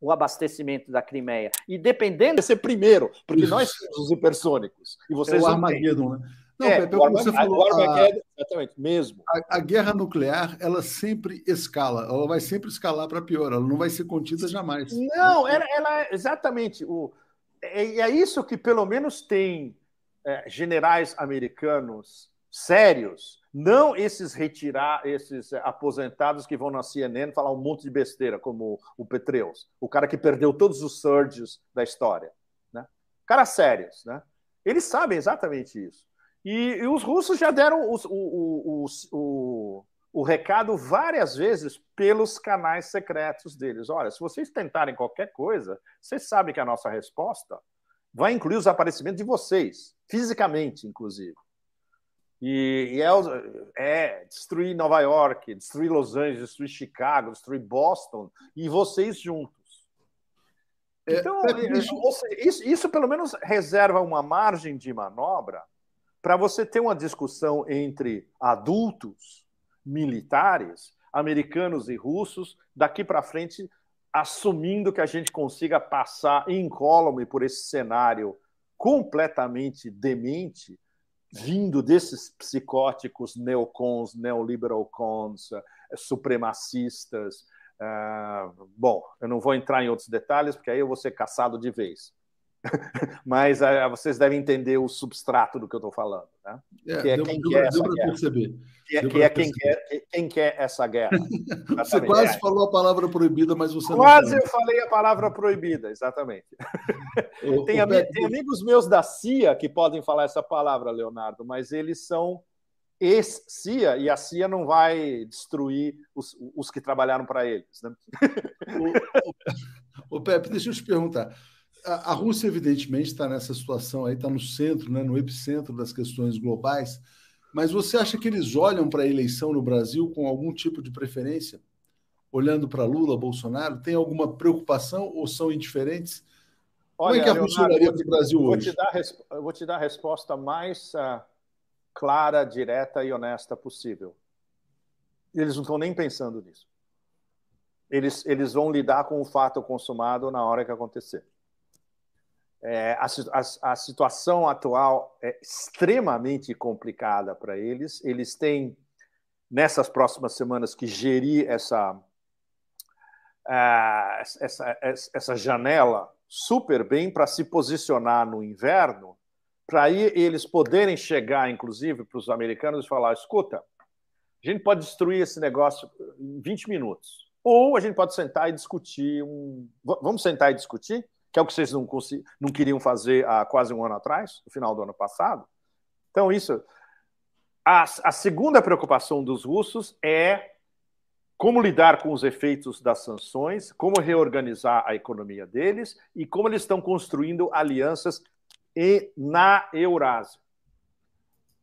o abastecimento da Crimeia. E dependendo. Vai ser primeiro, porque Isso. nós somos os hipersônicos. E vocês. É o Armageddon, né? Não, é, Pepe, é o você falou, a, exatamente, mesmo. A, a, guerra nuclear, ela sempre escala, ela vai sempre escalar para pior, ela não vai ser contida jamais. Não, ela, ela exatamente. O, é, é, isso que pelo menos tem é, generais americanos sérios, não esses retirar, esses eh, aposentados que vão na CNN falar um monte de besteira, como o Petreus, o cara que perdeu todos os surges da história. Né? Caras sérios, né? Eles sabem exatamente isso. E, e os russos já deram os, o, o, o, o recado várias vezes pelos canais secretos deles. Olha, se vocês tentarem qualquer coisa, vocês sabem que a nossa resposta vai incluir os aparecimentos de vocês, fisicamente, inclusive. E, e é, é, destruir Nova York, destruir Los Angeles, destruir Chicago, destruir Boston, e vocês juntos. É, então, é, é, isso, isso pelo menos reserva uma margem de manobra para você ter uma discussão entre adultos, militares, americanos e russos, daqui para frente, assumindo que a gente consiga passar incólume por esse cenário completamente demente vindo desses psicóticos neocons, neoliberal cons, eh, supremacistas. Eh, bom, eu não vou entrar em outros detalhes, porque aí eu vou ser caçado de vez. mas a, ah, vocês devem entender o substrato do que eu estou falando, né? É, que é deu, quem deu, quer essa guerra. Que que é quem, quer, quem quer essa guerra. você quase falou a palavra proibida, mas você quase eu falei a palavra proibida, exatamente. O, tem, o Beto... tem amigos meus da CIA que podem falar essa palavra, Leonardo, mas eles são ex-CIA, e a CIA não vai destruir os, os que trabalharam para eles. Né? o, o, o Pepe, deixa eu te perguntar a, a Rússia, evidentemente, está nessa situação aí, está no centro, né, no epicentro das questões globais. Mas você acha que eles olham para a eleição no Brasil com algum tipo de preferência? Olhando para Lula, Bolsonaro, tem alguma preocupação ou são indiferentes? Olha, Como é que a Rússia olharia para o Brasil vou hoje? Te dar, vou te dar a resposta mais uh, clara, direta e honesta possível. Eles não estão nem pensando nisso. Eles, eles vão lidar com o fato consumado na hora que acontecer. É, a, a, a, situação atual é extremamente complicada para eles. Eles têm, nessas próximas semanas, que gerir essa, uh, essa, essa janela super bem para se posicionar no inverno, para eles poderem chegar, inclusive, para os americanos e falar: escuta, a gente pode destruir esse negócio em 20 minutos. Ou a gente pode sentar e discutir um. Vamos sentar e discutir? que é o que vocês não, não queriam fazer há quase um ano atrás, no final do ano passado. Então, isso. A, a segunda preocupação dos russos é como lidar com os efeitos das sanções, como reorganizar a economia deles e como eles estão construindo alianças e, na Eurásia.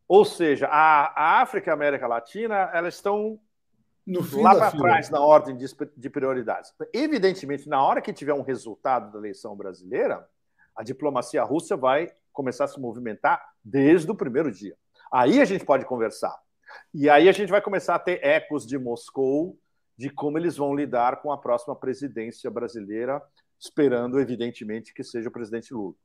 Ou seja, a, a África e a América Latina elas estão lá para trás na ordem de, de prioridades. Evidentemente, na hora que tiver um resultado da eleição brasileira, a diplomacia russa vai começar a se movimentar desde o primeiro dia. Aí a gente pode conversar. E aí a gente vai começar a ter ecos de Moscou de como eles vão lidar com a próxima presidência brasileira, esperando, evidentemente, que seja o presidente Lula.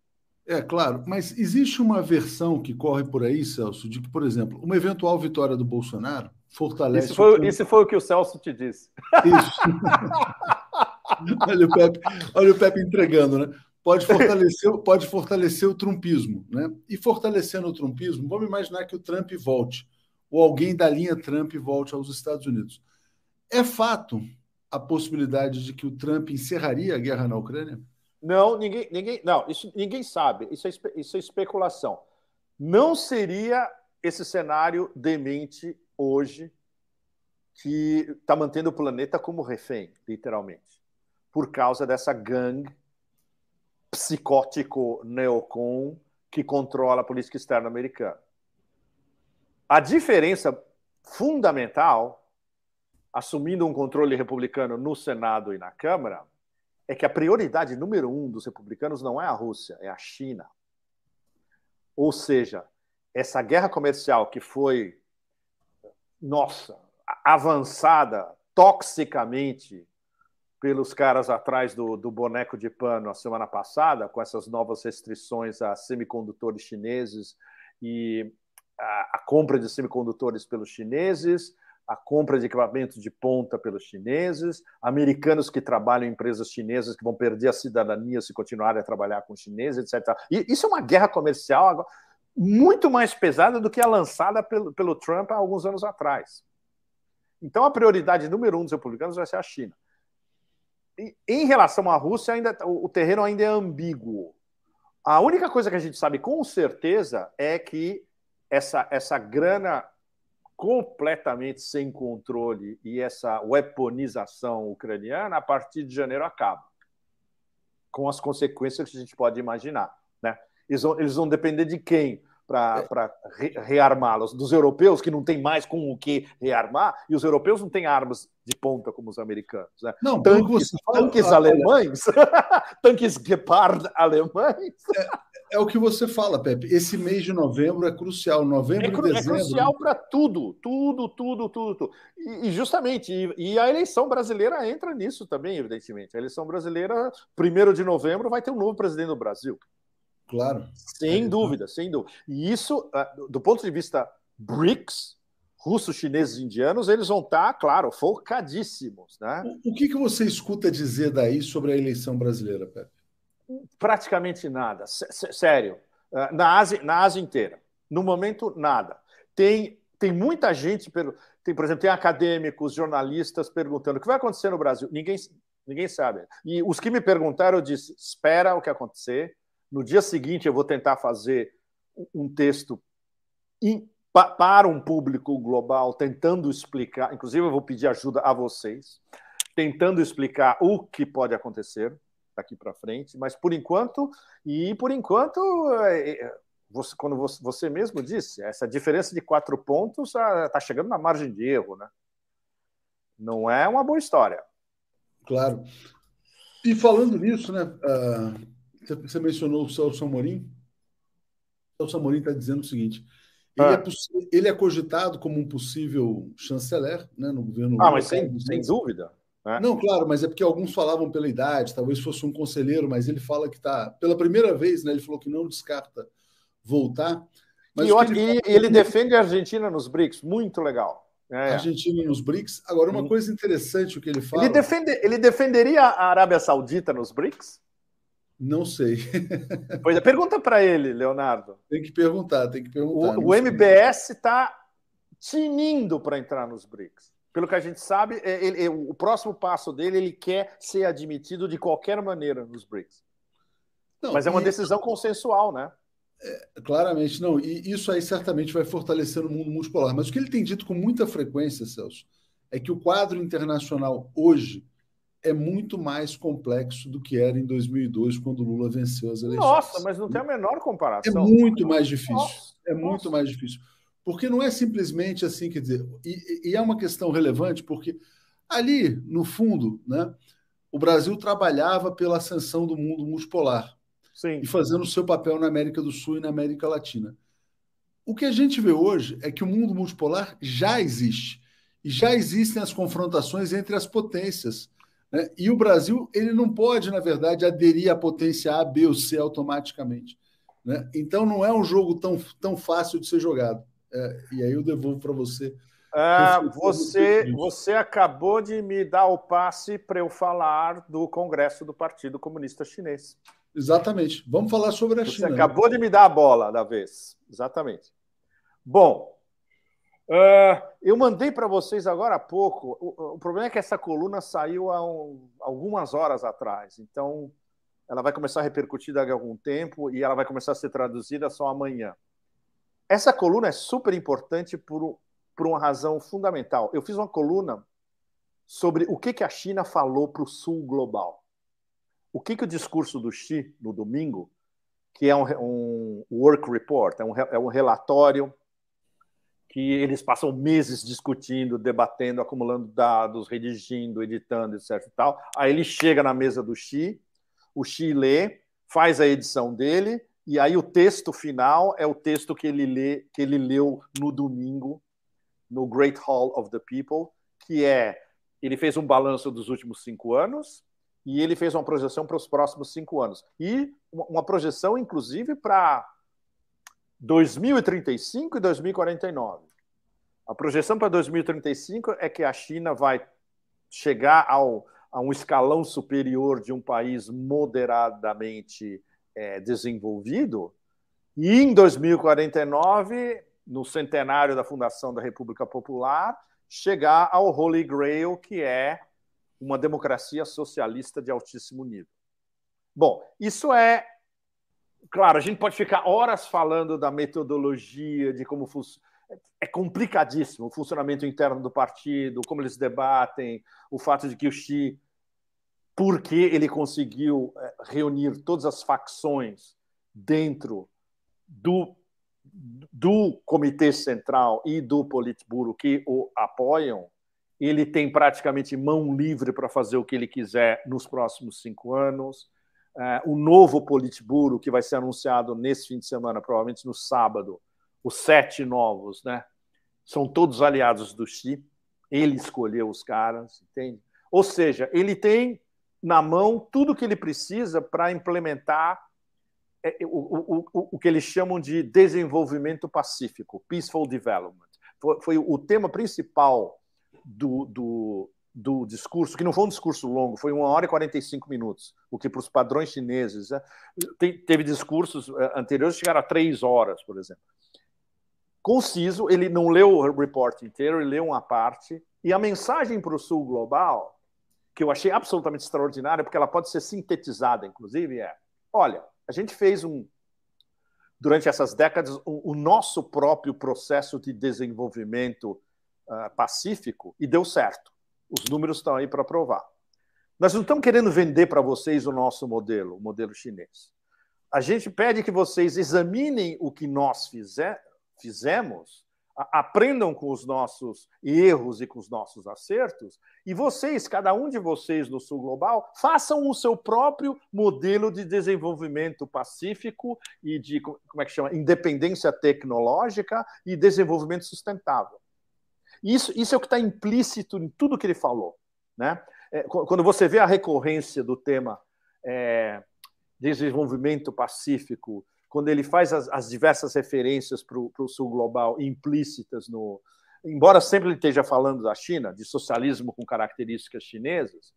É, claro, mas existe uma versão que corre por aí, Celso, de que, por exemplo, uma eventual vitória do Bolsonaro fortalece. Isso foi, o... Isso foi o que o Celso te disse. Isso. olha, o Pepe, olha o Pepe entregando, né? Pode fortalecer, pode fortalecer o trumpismo, né? E fortalecendo o trumpismo, vamos imaginar que o Trump volte, ou alguém da linha Trump volte aos Estados Unidos. É fato a possibilidade de que o Trump encerraria a guerra na Ucrânia? Não, ninguém, ninguém, não, isso ninguém sabe. Isso é, isso é especulação. Não seria esse cenário demente hoje que está mantendo o planeta como refém, literalmente, por causa dessa gangue psicótico neocon que controla a política externa americana. A diferença fundamental, assumindo um controle republicano no Senado e na Câmara, é que a prioridade número um dos republicanos não é a Rússia, é a China. Ou seja, essa guerra comercial que foi, nossa, avançada toxicamente pelos caras atrás do, do boneco de pano a semana passada, com essas novas restrições a semicondutores chineses e a, a compra de semicondutores pelos chineses, a compra de equipamentos de ponta pelos chineses, americanos que trabalham em empresas chinesas que vão perder a cidadania se continuarem a trabalhar com chineses, etc. E isso é uma guerra comercial muito mais pesada do que a lançada pelo, pelo Trump há alguns anos atrás. Então, a prioridade número um dos republicanos vai ser a China. E, em relação à Rússia, ainda, tá, o, o terreno ainda é ambíguo. A única coisa que a gente sabe com certeza é que essa, essa grana completamente sem controle e essa weaponização ucraniana, a partir de janeiro acaba, com as consequências que a gente pode imaginar. Né? Eles, vão, eles vão depender de quem para re, rearmá-los? Dos europeus, que não tem mais com o que rearmar, e os europeus não têm armas de ponta como os americanos. Né? Não, tanques, tá tanques alemães, tanques Gepard alemães. É, é o que você fala, Pepe. Esse mês de novembro é crucial. Novembro é, cru, e é dezembro. É crucial né? para tudo, tudo, tudo, tudo. tudo. E, e, justamente, e, e, a eleição brasileira entra nisso também, evidentemente. A eleição brasileira, primeiro de novembro, vai ter um novo presidente do Brasil. Claro. Sem é, dúvida, sem dúvida. E isso, ah, do ponto de vista BRICS, russos, chineses indianos, eles vão estar, tá, claro, focadíssimos. Né? O, o que, que você escuta dizer daí sobre a eleição brasileira, Pepe? praticamente nada, sério, ah, na Ásia, na Ásia inteira. No momento, nada. Tem, tem muita gente, tem, por exemplo, tem acadêmicos, jornalistas perguntando o que vai acontecer no Brasil. Ninguém, ninguém sabe. E os que me perguntaram, eu disse: espera o que acontecer. No dia seguinte, eu vou tentar fazer um texto in, pa, para um público global, tentando explicar. Inclusive, eu vou pedir ajuda a vocês, tentando explicar o que pode acontecer daqui para frente. Mas por enquanto, e por enquanto, é, é, você, quando você, você mesmo disse, essa diferença de quatro pontos está ah, chegando na margem de erro, né? Não é uma boa história. Claro. E falando nisso, né? Uh, você mencionou o Celso Amorim. O Celso Amorim está dizendo o seguinte: ele, ah. é ele, é cogitado como um possível chanceler né, no governo. Ah, mas sem, né? sem dúvida. Né? Não, claro, mas é porque alguns falavam pela idade, talvez fosse um conselheiro, mas ele fala que está. Pela primeira vez, né, ele falou que não descarta voltar. Mas e ele, ele é defende a Argentina nos BRICS, muito legal. É. Argentina nos BRICS. Agora, uma hum. coisa interessante o que ele fala. Ele, defende, ele defenderia a Arábia Saudita nos BRICS? Não sei. pois é, pergunta para ele, Leonardo. Tem que perguntar, tem que perguntar. O, o MBS está tinindo para entrar nos BRICS pelo que a gente sabe, é, ele, ele, é, o próximo passo dele, ele quer ser admitido de qualquer maneira nos BRICS. Não, Mas é uma decisão consensual, né? É, claramente, não. E isso aí certamente vai fortalecer o mundo multipolar. Mas o que ele tem dito com muita frequência, Celso, é que o quadro internacional hoje é muito mais complexo do que era em 2002, quando Lula venceu as eleições. Nossa, mas não tem a menor comparação. É muito mais difícil. Nossa, é muito nossa. mais difícil. Porque não é simplesmente assim, quer dizer, e, e é uma questão relevante, porque ali, no fundo, né, o Brasil trabalhava pela ascensão do mundo multipolar Sim. e fazendo o seu papel na América do Sul e na América Latina. O que a gente vê hoje é que o mundo multipolar já existe. E já existem as confrontações entre as potências. Né? E o Brasil ele não pode, na verdade, aderir à potência A, B ou C automaticamente. Né? Então não é um jogo tão, tão fácil de ser jogado. É, e aí eu devolvo para você. Ah, você, você acabou de me dar o passe para eu falar do Congresso do Partido Comunista Chinês. Exatamente. Vamos falar sobre a você China. Você né? acabou né? de me dar a bola da vez. Exatamente. Bom, uh, eu mandei para vocês agora há pouco. O, o, problema é que essa coluna saiu há um, algumas horas atrás. Então, ela vai começar a repercutir daqui a algum tempo e ela vai começar a ser traduzida só amanhã. Essa coluna é super importante por, por uma razão fundamental. Eu fiz uma coluna sobre o que, que a China falou para o sul global. O que, que o discurso do Xi no domingo, que é um, um work report, é um, é um relatório que eles passam meses discutindo, debatendo, acumulando dados, redigindo, editando, etc. E tal. Aí ele chega na mesa do Xi, o Xi lê, faz a edição dele, e aí o texto final é o texto que ele, lê, que ele leu no domingo, no Great Hall of the People, que é ele fez um balanço dos últimos cinco anos e ele fez uma projeção para os próximos cinco anos. E uma projeção, inclusive, para 2035 e 2049. A projeção para 2035 é que a China vai chegar ao, a um escalão superior de um país moderadamente é, desenvolvido, e em 2049, no centenário da fundação da República Popular, chegar ao Holy Grail, que é uma democracia socialista de altíssimo nível. Bom, isso é. Claro, a gente pode ficar horas falando da metodologia, de como funciona. É complicadíssimo o funcionamento interno do partido, como eles debatem, o fato de que o Xi porque ele conseguiu é, reunir todas as facções dentro do, do Comitê Central e do Politburo que o apoiam, ele tem praticamente mão livre para fazer o que ele quiser nos próximos cinco anos. É, o novo Politburo, que vai ser anunciado nesse fim de semana, provavelmente no sábado, os sete novos, né? São todos aliados do Xi. Ele escolheu os caras, entende? Ou seja, ele tem na mão tudo o que ele precisa para implementar é, é, o, o, o, o, que eles chamam de desenvolvimento pacífico, peaceful development. Foi, foi o tema principal do, do, do, discurso, que não foi um discurso longo, foi uma hora e 45 minutos, o que para os padrões chineses. É, teve discursos anteriores que chegaram a três horas, por exemplo. Conciso, ele não leu o report inteiro, ele leu uma parte, e a mensagem para o Sul Global que eu achei absolutamente extraordinária, porque ela pode ser sintetizada, inclusive, é: olha, a gente fez um, durante essas décadas, o, o nosso próprio processo de desenvolvimento uh, pacífico e deu certo. Os números estão aí para provar. Nós não estamos querendo vender para vocês o nosso modelo, o modelo chinês. A gente pede que vocês examinem o que nós fizer, fizemos aprendam com os nossos erros e com os nossos acertos, e vocês, cada um de vocês no Sul Global, façam o seu próprio modelo de desenvolvimento pacífico e de como é que chama, independência tecnológica e desenvolvimento sustentável. Isso, isso é o que está implícito em tudo que ele falou, né? É, quando você vê a recorrência do tema é, desenvolvimento pacífico quando ele faz as, as diversas referências para o sul global implícitas no. Embora sempre ele esteja falando da China, de socialismo com características chinesas,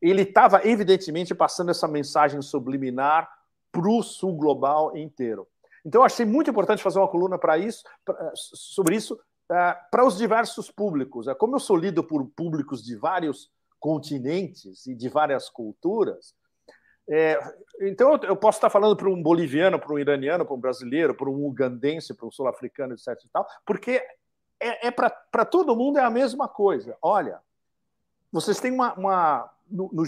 ele estava evidentemente passando essa mensagem subliminar para o sul global inteiro. Então, achei muito importante fazer uma coluna para isso, pra, sobre isso, é, para os diversos públicos. É como eu sou lido por públicos de vários continentes e de várias culturas, é, então eu posso estar falando para um boliviano, para um iraniano, para um brasileiro, para um ugandense, para um sul-africano, etc. E tal, porque é, é para todo mundo é a mesma coisa. Olha, vocês têm uma, uma no, no,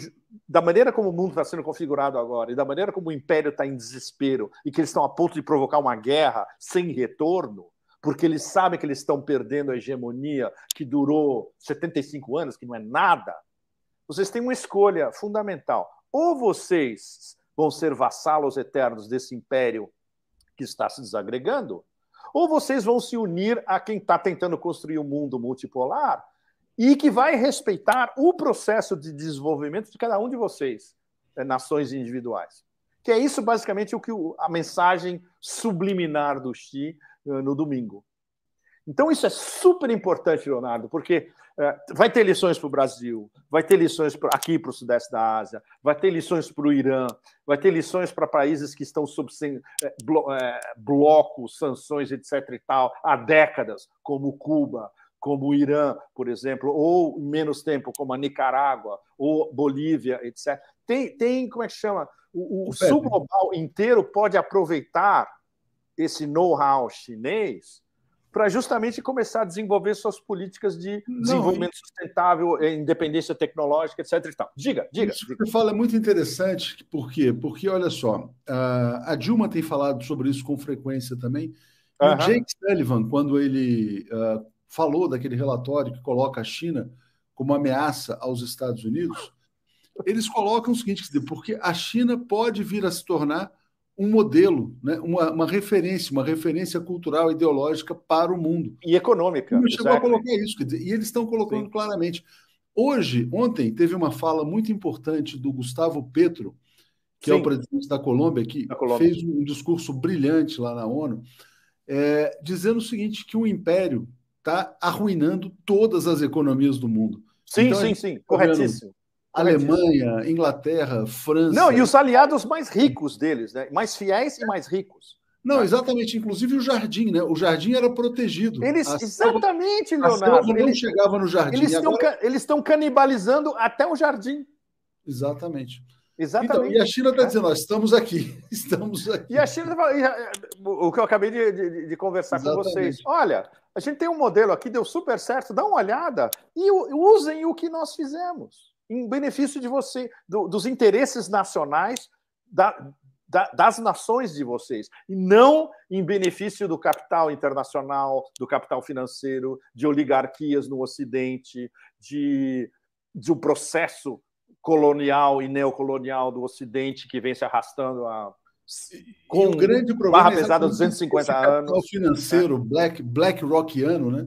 da maneira como o mundo está sendo configurado agora e da maneira como o império está em desespero e que eles estão a ponto de provocar uma guerra sem retorno, porque eles sabem que eles estão perdendo a hegemonia que durou 75 anos, que não é nada. Vocês têm uma escolha fundamental ou vocês vão ser vassalos eternos desse império que está se desagregando, ou vocês vão se unir a quem está tentando construir um mundo multipolar e que vai respeitar o processo de desenvolvimento de cada um de vocês, eh, nações individuais. Que é isso basicamente o que a mensagem subliminar do Xi eh, no domingo. Então, isso é super importante, Leonardo, porque é, vai ter lições para o Brasil, vai ter lições pra, aqui para o Sudeste da Ásia, vai ter lições para o Irã, vai ter lições para países que estão sob sem, é, blo, é, blocos, sanções, etc. e tal, há décadas, como Cuba, como o Irã, por exemplo, ou menos tempo, como a Nicarágua, ou Bolívia, etc. Tem, tem como é que chama? O, o sul global inteiro pode aproveitar esse know-how chinês para justamente começar a desenvolver suas políticas de Não, desenvolvimento e... sustentável, eh, independência tecnológica, etc. E tal. Diga, diga. Isso que fala é muito interessante, por quê? Porque, olha só, a Dilma tem falado sobre isso com frequência também. O Jake Sullivan, quando ele uh, falou daquele relatório que coloca a China como ameaça aos Estados Unidos, eles colocam o seguinte: porque a China pode vir a se tornar um modelo, né? uma, uma referência, uma referência cultural, ideológica para o mundo. E econômica. E chegou a colocar isso, dizer, e eles estão colocando Sim. claramente. Hoje, ontem, teve uma fala muito importante do Gustavo Petro, que Sim. é o presidente da Colômbia, que da Colômbia. fez um discurso brilhante lá na ONU, é, dizendo o seguinte: que o império está arruinando todas as economias do mundo. Sim, então, sim, sim, tá corretíssimo. Alemanha, Inglaterra, França. Não, e os aliados mais ricos deles, né? mais fiéis e mais ricos. Não, exatamente. Inclusive o jardim, né? O jardim era protegido. Eles, a exatamente, selva, Leonardo. A selva não eles, chegava no jardim. Eles estão, agora... eles estão canibalizando até o jardim. Exatamente. Exatamente. Então, e a China está dizendo, nós estamos aqui, estamos aqui. E a China o que eu acabei de, de, de conversar Exatamente. com vocês. Olha, a gente tem um modelo aqui, deu super certo, dá uma olhada e usem o que nós fizemos em benefício de você, do, dos interesses nacionais da, da, das nações de vocês, e não em benefício do capital internacional, do capital financeiro, de oligarquias no Ocidente, de, de um processo colonial e neocolonial do Ocidente que vem se arrastando a com um grande problema barra é pesada é 250 anos. O né? financeiro black, black rockiano, né?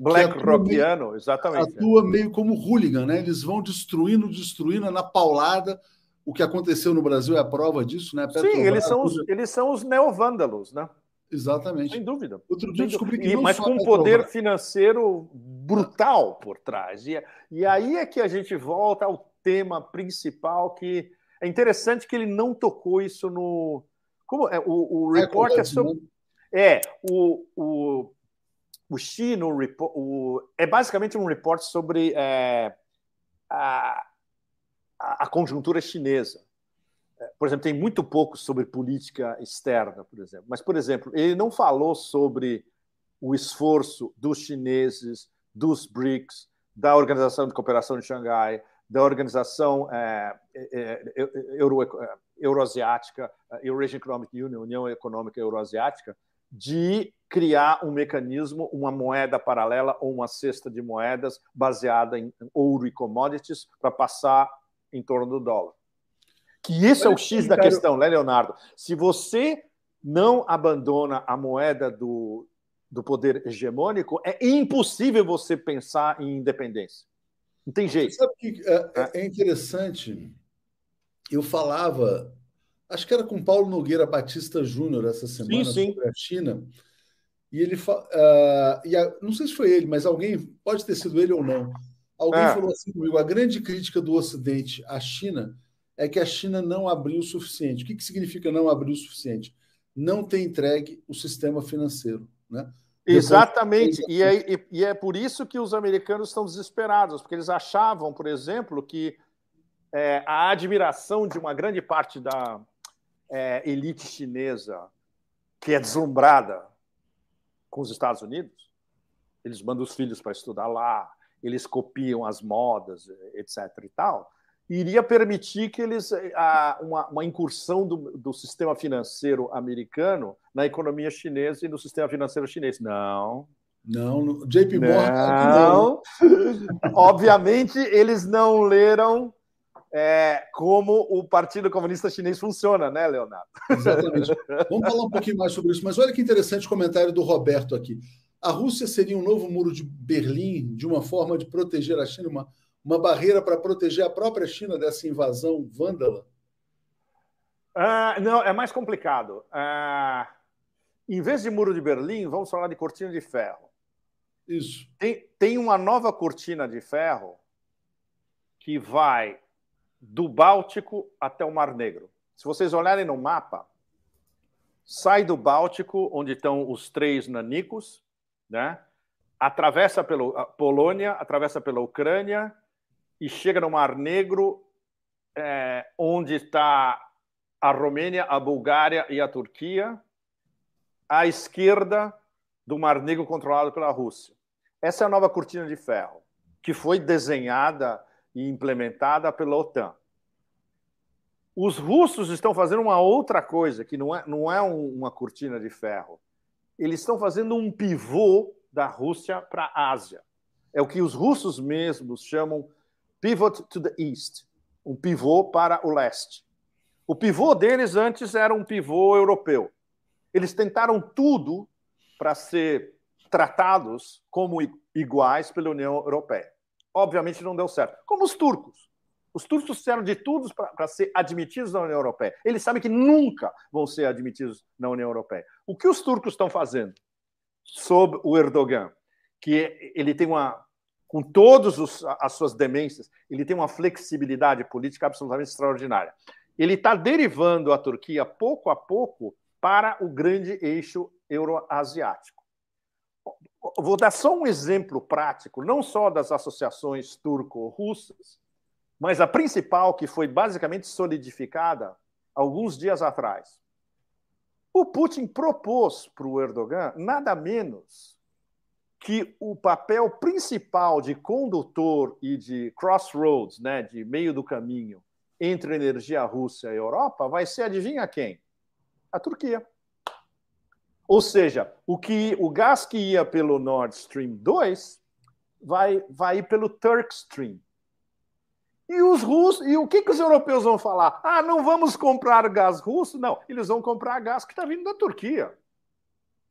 Black Rockiano, exatamente. É. Atua meio como hooligan, né? Eles vão destruindo, destruindo é na paulada. O que aconteceu no Brasil é a prova disso, né? Petrobras, Sim, eles são os, eles são os neovândalos, né? Exatamente. Sem dúvida. Outro dia descobri que e, Mas com um poder financeiro brutal por trás. E, e aí é que a gente volta ao tema principal que é interessante que ele não tocou isso no como é o, o report é, né? sobre, é o, o o Xi no report, o, é basicamente um report sobre é, a, a conjuntura chinesa. É, por exemplo, tem muito pouco sobre política externa, por exemplo. Mas, por exemplo, ele não falou sobre o esforço dos chineses, dos BRICS, da Organização de Cooperação de Xangai, da Organização é, é, é Euro, é, Euroasiática, Eurasian Economic Union, União Econômica Euroasiática, de criar um mecanismo, uma moeda paralela ou uma cesta de moedas baseada em ouro e commodities para passar em torno do dólar. Que esse é o X da quero... questão, né, Leonardo? Se você não abandona a moeda do, do poder hegemônico, é impossível você pensar em independência. Não tem jeito. Sabe que é, é, é interessante? Eu falava, acho que era com Paulo Nogueira Batista Júnior essa semana sim, sim. sobre a China. E ele uh, e a, não sei se foi ele, mas alguém, pode ter sido ele ou não. Alguém é. falou assim comigo: a grande crítica do Ocidente à China é que a China não abriu o suficiente. O que, que significa não abrir o suficiente? Não ter entregue o sistema financeiro. Né? Exatamente. E é, e é por isso que os americanos estão desesperados, porque eles achavam, por exemplo, que é, a admiração de uma grande parte da é, elite chinesa, que é deslumbrada com os Estados Unidos. Eles mandam os filhos para estudar lá, eles copiam as modas, etc. e tal. iria permitir que eles eh, a, uma, uma, incursão do, do sistema financeiro americano na economia chinesa e no sistema financeiro chinês. Não, não, JP Morgan. Não. Obviamente, eles não leram é, como o Partido Comunista Chinês funciona, né, Leonardo? Exatamente. Vamos falar um pouquinho mais sobre isso, mas olha que interessante o comentário do Roberto aqui. A Rússia seria um novo muro de Berlim, de uma forma de proteger a China, uma, uma barreira para proteger a própria China dessa invasão vândala? Uh, não, é mais complicado. Uh, em vez de muro de Berlim, vamos falar de cortina de ferro. Isso. Tem, tem uma nova cortina de ferro que vai do Báltico até o Mar Negro. Se vocês olharem no mapa, sai do Báltico, onde estão os três nanicos, né? atravessa pela Polônia, atravessa pela Ucrânia e chega no Mar Negro, é, onde está a Romênia, a Bulgária e a Turquia, à esquerda do Mar Negro controlado pela Rússia. Essa é a nova cortina de ferro, que foi desenhada e implementada pela OTAN. Os russos estão fazendo uma outra coisa, que não é, não é um, uma cortina de ferro. Eles estão fazendo um pivô da Rússia para a Ásia. É o que os russos mesmos chamam pivot to the east um pivô para o leste. O pivô deles antes era um pivô europeu. Eles tentaram tudo para ser tratados como iguais pela União Europeia obviamente não deu certo. Como os turcos. Os turcos fizeram de tudo para ser admitidos na União Europeia. Eles sabem que nunca vão ser admitidos na União Europeia. O que os turcos estão fazendo sob o Erdogan? Que ele tem uma, com todas as suas demências, ele tem uma flexibilidade política absolutamente extraordinária. Ele está derivando a Turquia, pouco a pouco, para o grande eixo euroasiático. Vou dar só um exemplo prático, não só das associações turco-russas, mas a principal que foi basicamente solidificada alguns dias atrás. O Putin propôs para o Erdogan nada menos que o papel principal de condutor e de crossroads, né, de meio do caminho entre a energia russa e a Europa, vai ser adivinha quem? A Turquia. Ou seja, o, que, o gás que ia pelo Nord Stream 2 vai, vai ir pelo Turk Stream. E os russos, e o que, que os europeus vão falar? Ah, não vamos comprar gás russo? Não, eles vão comprar gás que está vindo da Turquia.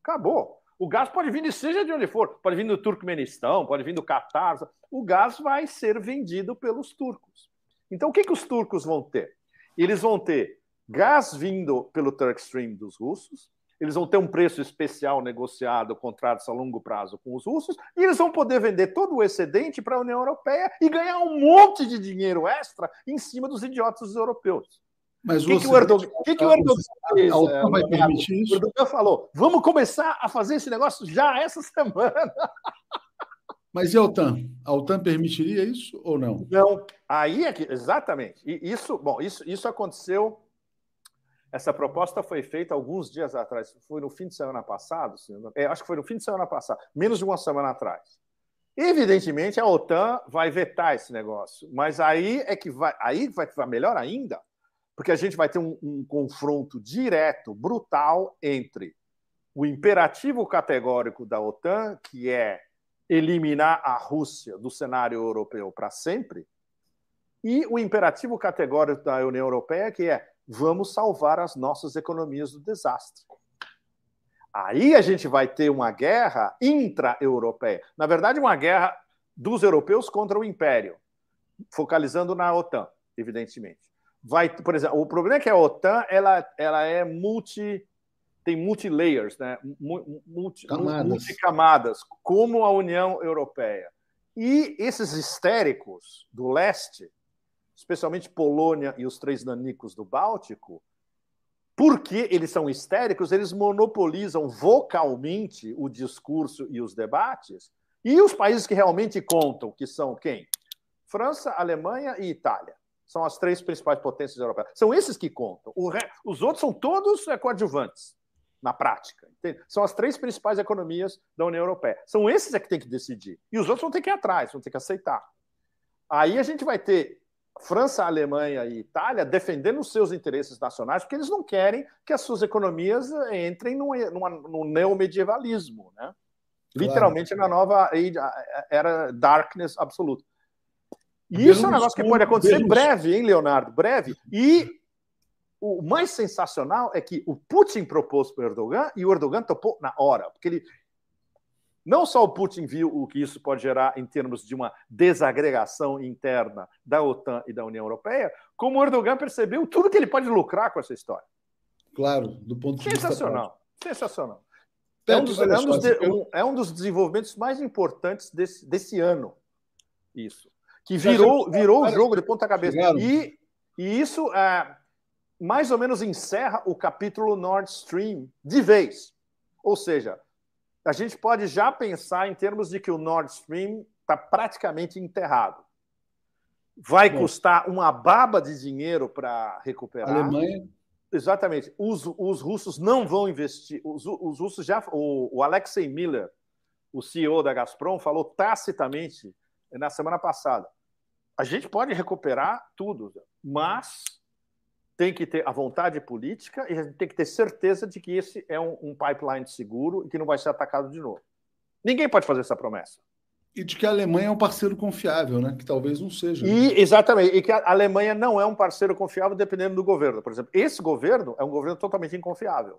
Acabou. O gás pode vir de seja de onde for, pode vir do Turkmenistão, pode vir do Catar. O gás vai ser vendido pelos turcos. Então, o que, que os turcos vão ter? Eles vão ter gás vindo pelo Turk Stream dos russos, eles vão ter um preço especial negociado, contratos a longo prazo com os russos, e eles vão poder vender todo o excedente para a União Europeia e ganhar um monte de dinheiro extra em cima dos idiotas europeus. Mas o que, o Erdogan, que, que o Erdogan fez? vai eh, permitir isso? O Erdogan falou: vamos começar a fazer esse negócio já essa semana. Mas e a OTAN? A OTAN permitiria isso ou não? Não. Aí é que, exatamente. E isso, bom, isso, isso aconteceu essa proposta foi feita alguns dias atrás, foi no fim de semana passado, é, acho que foi no fim de semana passado, menos de uma semana atrás. Evidentemente, a OTAN vai vetar esse negócio, mas aí é que vai, aí vai ficar melhor ainda, porque a gente vai ter um, um confronto direto, brutal, entre o imperativo categórico da OTAN, que é eliminar a Rússia do cenário europeu para sempre, e o imperativo categórico da União Europeia, que é vamos salvar as nossas economias do desastre. Aí a gente vai ter uma guerra intra-europeia. Na verdade, uma guerra dos europeus contra o império, focalizando na OTAN, evidentemente. Vai, por exemplo, o problema é que a OTAN ela, ela é multi tem layers, né? Multi, camadas. Camadas. como a União Europeia. E esses histéricos do leste especialmente Polônia e os três nanicos do Báltico, porque eles são histéricos, eles monopolizam vocalmente o discurso e os debates. E os países que realmente contam, que são quem? França, Alemanha e Itália. São as três principais potências europeias. São esses que contam. Os outros são todos coadjuvantes na prática. Entende? São as três principais economias da União Europeia. São esses é que tem que decidir. E os outros vão ter que ir atrás, vão ter que aceitar. Aí a gente vai ter França, Alemanha e Itália defendendo os seus interesses nacionais, porque eles não querem que as suas economias eh, entrem no numa, num neomedievalismo, né? Claro. literalmente na nova era darkness absoluta. E isso é um negócio que pode acontecer breve, hein, Leonardo? Breve. E o mais sensacional é que o Putin propôs para o Erdogan e o Erdogan topou na hora, porque ele, não só o Putin viu o que isso pode gerar em termos de uma desagregação interna da OTAN e da União Europeia, como o Erdogan percebeu tudo que ele pode lucrar com essa história. Claro, do ponto de vista. Sensacional, sensacional. É, é um, dos, é, um dos, é um, dos, desenvolvimentos mais importantes desse, desse ano, isso. Que virou, virou o jogo de ponta cabeça. E, e isso é, mais ou menos encerra o capítulo Nord Stream de vez. Ou seja, a gente pode já pensar em termos de que o Nord Stream está praticamente enterrado. Vai Bom. custar uma baba de dinheiro para recuperar. A Alemanha. Exatamente. Os, os, russos não vão investir. Os, os russos já. O, o Alexei Miller, o CEO da Gazprom, falou tacitamente na semana passada. A gente pode recuperar tudo, mas tem que ter a vontade política e a gente tem que ter certeza de que esse é um, um pipeline seguro e que não vai ser atacado de novo. Ninguém pode fazer essa promessa. E de que a Alemanha é um parceiro confiável, né? Que talvez não seja. Né? E, exatamente. E que a Alemanha não é um parceiro confiável dependendo do governo. Por exemplo, esse governo é um governo totalmente inconfiável.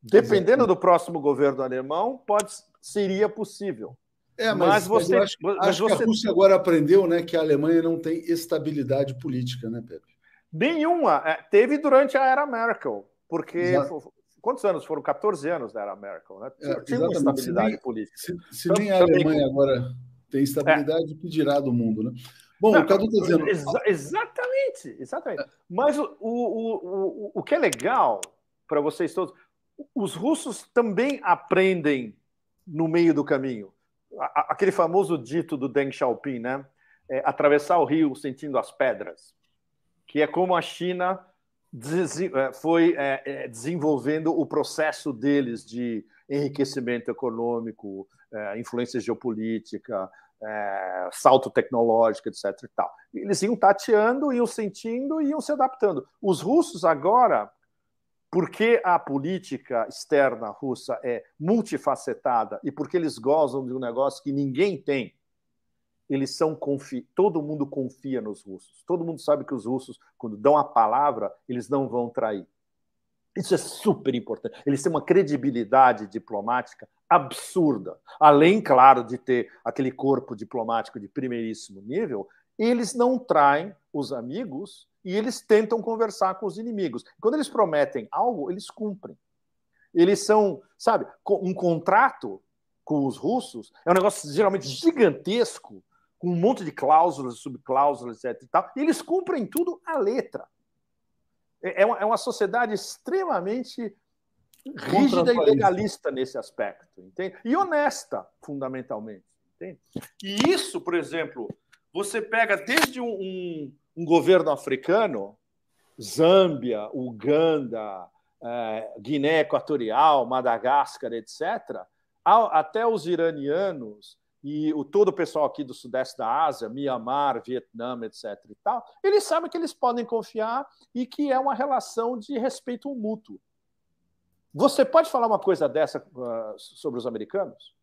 Dependendo do próximo governo alemão, pode, seria possível. É, mas, mas você. Acho, mas você... que a Rússia agora aprendeu né, que a Alemanha não tem estabilidade política, né, Pepe? Nenhuma. É, teve durante a era Merkel, porque. Exato. Quantos anos foram? 14 anos da era Merkel, né? É, Tinha uma estabilidade se política. Se, se então, nem a também... Então, Alemanha agora tem estabilidade, é. que dirá do mundo, né? Bom, Não, o Cadu está dizendo. Exa exatamente, exatamente. É. Mas o, o, o, o que é legal para vocês todos, os russos também aprendem no meio do caminho. Aquele famoso dito do Deng Xiaoping, né? É, atravessar o rio sentindo as pedras que é como a China é, foi é, é, desenvolvendo o processo deles de enriquecimento econômico, influência geopolítica, salto tecnológico, etc. E tal. Eles iam tateando, iam sentindo e iam se adaptando. Os russos agora, porque a política externa russa é multifacetada e porque eles gozam de um negócio que ninguém tem, eles são confi... todo mundo confia nos russos. Todo mundo sabe que os russos, quando dão a palavra, eles não vão trair. Isso é super importante. Eles têm uma credibilidade diplomática absurda. Além, claro, de ter aquele corpo diplomático de primeiríssimo nível, eles não traem os amigos e eles tentam conversar com os inimigos. Quando eles prometem algo, eles cumprem. Eles são, sabe, um contrato com os russos é um negócio geralmente gigantesco com um monte de cláusulas, subcláusulas, etc. E, tal, e eles cumprem tudo à letra. É, é uma, é uma sociedade extremamente rígida e legalista nesse aspecto, entende? E honesta, fundamentalmente, entende? E isso, por exemplo, você pega desde um, um, um governo africano, Zâmbia, Uganda, eh, Guiné Equatorial, Madagascar, etc., ao, até os iranianos, e o, todo o pessoal aqui do sudeste da Ásia, Mianmar, Vietnã, etc. e tal, eles sabem que eles podem confiar e que é uma relação de respeito mútuo. Você pode falar uma coisa dessa uh, sobre os americanos?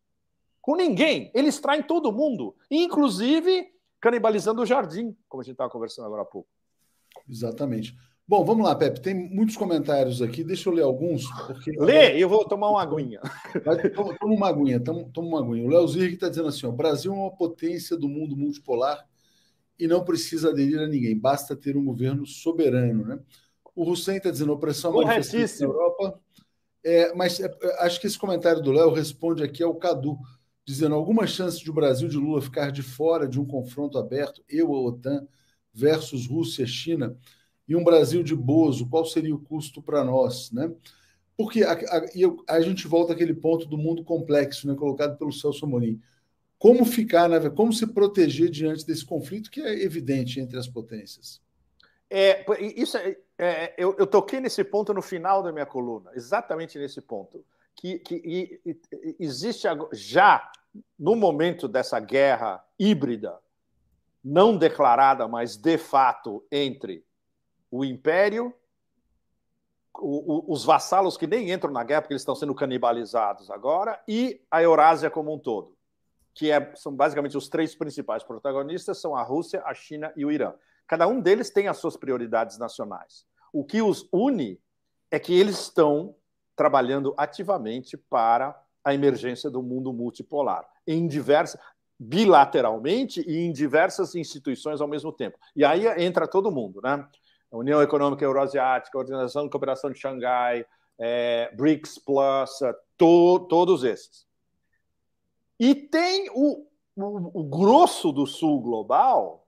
Com ninguém. Eles traem todo mundo, inclusive canibalizando o jardim, como a gente estava conversando agora há pouco. Exatamente. Bom, vamos lá, Pepe. Tem muitos comentários aqui. Deixa eu ler alguns. Porque... Lê, eu vou tomar uma aguinha. Toma, uma aguinha, toma, uma aguinha. O Léo Zirk está dizendo assim: o Brasil é uma potência do mundo multipolar e não precisa aderir a ninguém, basta ter um governo soberano. Né? O Hussein está dizendo opressão manifesta na Europa. É, mas é, é, acho que esse comentário do Léo responde aqui ao Cadu, dizendo alguma chance de o Brasil de Lula ficar de fora de um confronto aberto, eu, a OTAN, versus Rússia, China e um Brasil de Bozo, qual seria o custo para nós, né? Porque a, a, a, gente volta àquele ponto do mundo complexo, né, colocado pelo Celso Amorim. Como ficar, né, como se proteger diante desse conflito que é evidente entre as potências? É, isso é, é eu, eu, toquei nesse ponto no final da minha coluna, exatamente nesse ponto, que, que e, e, existe já no momento dessa guerra híbrida, não declarada, mas de fato entre o império, o, o, os vassalos que nem entram na guerra porque eles estão sendo canibalizados agora, e a Eurásia como um todo, que é, são basicamente os três principais protagonistas, são a Rússia, a China e o Irã. Cada um deles tem as suas prioridades nacionais. O que os une é que eles estão trabalhando ativamente para a emergência do mundo multipolar, em diversas, bilateralmente e em diversas instituições ao mesmo tempo. E aí entra todo mundo, né? a União Econômica Euroasiática, a Organização de Cooperação de Xangai, é, BRICS Plus, é, to, todos esses. E tem o, o, o grosso do sul global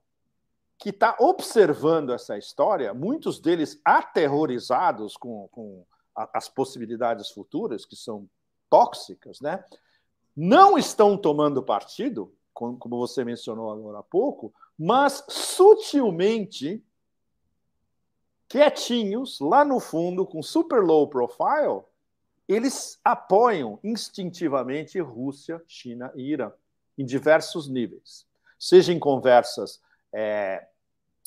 que está observando essa história, muitos deles aterrorizados com, com as possibilidades futuras, que são tóxicas, né? não estão tomando partido, como você mencionou agora há pouco, mas sutilmente quietinhos, lá no fundo, com super low profile, eles apoiam instintivamente Rússia, China e Irã, em diversos níveis, seja em conversas é,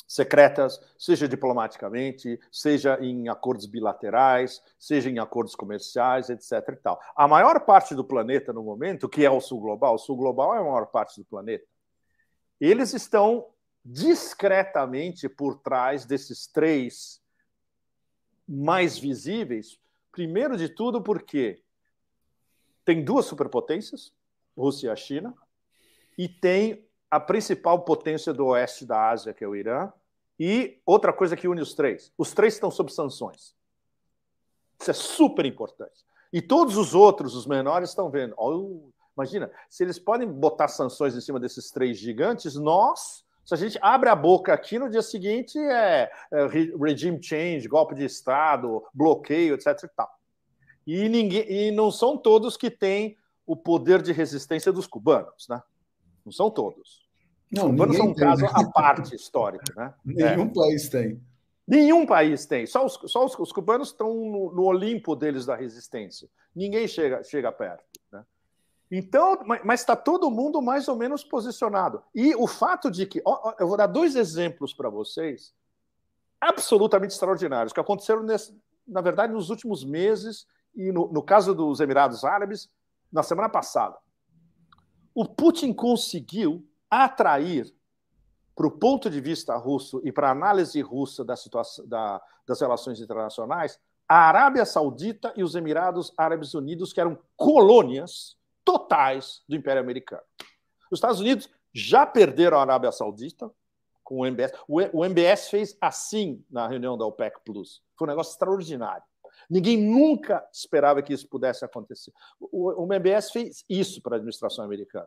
secretas, seja diplomaticamente, seja em acordos bilaterais, seja em acordos comerciais, etc. E tal. A maior parte do planeta no momento, que é o sul global, o sul global é a maior parte do planeta, eles estão discretamente por trás desses três mais visíveis. Primeiro de tudo, porque tem duas superpotências, Rússia e a China, e tem a principal potência do oeste da Ásia, que é o Irã, e outra coisa que une os três: os três estão sob sanções. Isso é super importante. E todos os outros, os menores, estão vendo. Oh, imagina, se eles podem botar sanções em cima desses três gigantes, nós se a gente abre a boca aqui, no dia seguinte é, é regime change, golpe de Estado, bloqueio, etc. E, tal. E, ninguém, e não são todos que têm o poder de resistência dos cubanos, né? Não são todos. Não, Os cubanos são um tem. caso né? à parte histórico, né? Nenhum é. país tem. Nenhum país tem. Só os, só os, os cubanos estão no, no, Olimpo deles da resistência. Ninguém chega, chega perto. Então, mas está todo mundo mais ou menos posicionado. E o fato de que. Ó, eu vou dar dois exemplos para vocês, absolutamente extraordinários, que aconteceram, nesse, na verdade, nos últimos meses, e no, no caso dos Emirados Árabes, na semana passada. O Putin conseguiu atrair, para o ponto de vista russo e para a análise russa da situação, da, das relações internacionais, a Arábia Saudita e os Emirados Árabes Unidos, que eram colônias totais do Império Americano. Os Estados Unidos já perderam a Arábia Saudita com o MBS. O MBS fez assim na reunião da OPEC Plus. Foi um negócio extraordinário. Ninguém nunca esperava que isso pudesse acontecer. O MBS fez isso para a administração americana.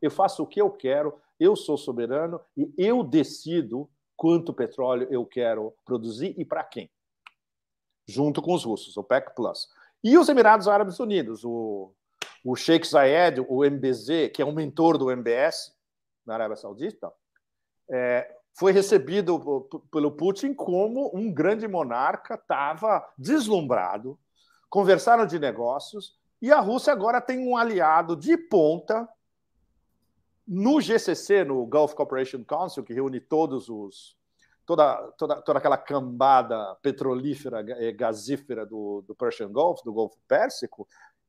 Eu faço o que eu quero, eu sou soberano e eu decido quanto petróleo eu quero produzir e para quem. Junto com os russos, o PEC Plus. E os Emirados Árabes Unidos, o o Sheikh Zayed, o MBZ, que é um mentor do MBS na Arábia Saudita, é, foi recebido pelo Putin como um grande monarca, estava deslumbrado, conversaram de negócios, e a Rússia agora tem um aliado de ponta no GCC, no Gulf Cooperation Council, que reúne todos os toda, toda, toda aquela cambada petrolífera e eh, gasífera do, do Persian Gulf, do Golfo Pérsico,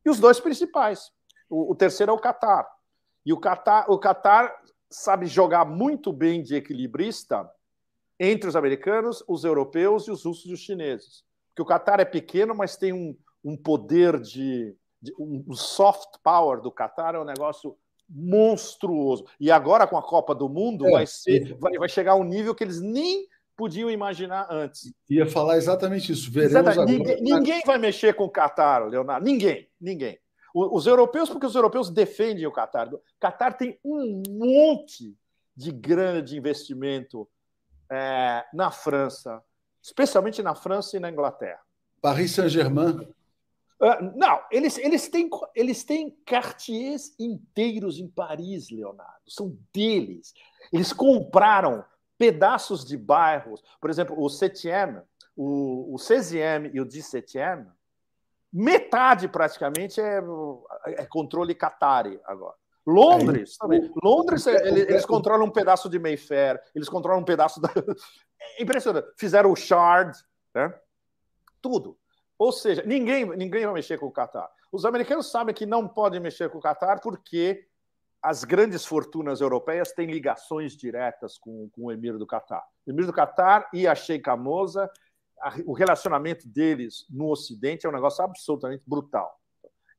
e os dois principais. O, o terceiro é o Catar. E o Catar, o Catar sabe jogar muito bem de equilibrista entre os americanos, os europeus e os russos e os chineses. Porque o Catar é pequeno, mas tem um, um poder de, de. um soft power do Catar é um negócio monstruoso. E agora, com a Copa do Mundo, é, vai, ser, é. vai, vai chegar a um nível que eles nem podiam imaginar antes. Ia falar exatamente isso. Veremos ninguém, ninguém, vai mexer com o Qatar, Leonardo. Ninguém, ninguém. Os europeus, porque os europeus defendem o Qatar O Qatar tem um monte de grana de investimento é, na França, especialmente na França e na Inglaterra. Paris Saint-Germain. Uh, não, eles, eles, têm, eles têm cartiers inteiros em Paris, Leonardo. São deles. Eles compraram pedaços de bairros. Por exemplo, o CTM, o, o CZM e o M, metade praticamente é, é controle catari agora. Londres é também. Londres, é, é, eles, eles é, controlam um pedaço de Mayfair, eles controlam um pedaço da. É impressionante. Fizeram o Shard, né? Tudo. Ou seja, ninguém, ninguém vai mexer com o Qatar. Os americanos sabem que não podem mexer com o Qatar porque as grandes fortunas europeias têm ligações diretas com, com o emir do Catar. O emir do Catar e a Sheikha Moza, o relacionamento deles no Ocidente é um negócio absolutamente brutal.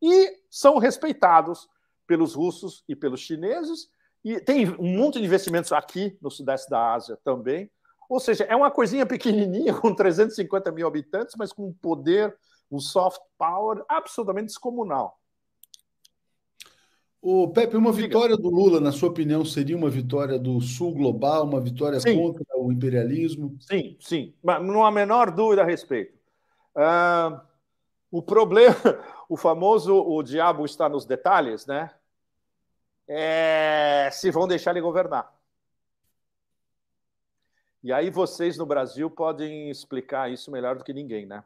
E são respeitados pelos russos e pelos chineses, e tem um monte de investimentos aqui no Sudeste da Ásia também. Ou seja, é uma coisinha pequenininha, com 350 mil habitantes, mas com um poder, um soft power absolutamente descomunal. O Pepe, uma Diga. vitória do Lula, na sua opinião, seria uma vitória do Sul global, uma vitória sim. contra o imperialismo? Sim, sim. Mas não há a menor dúvida a respeito. Uh, o problema, o famoso o diabo está nos detalhes, né? É, se vão deixar ele governar. E aí vocês no Brasil podem explicar isso melhor do que ninguém, né?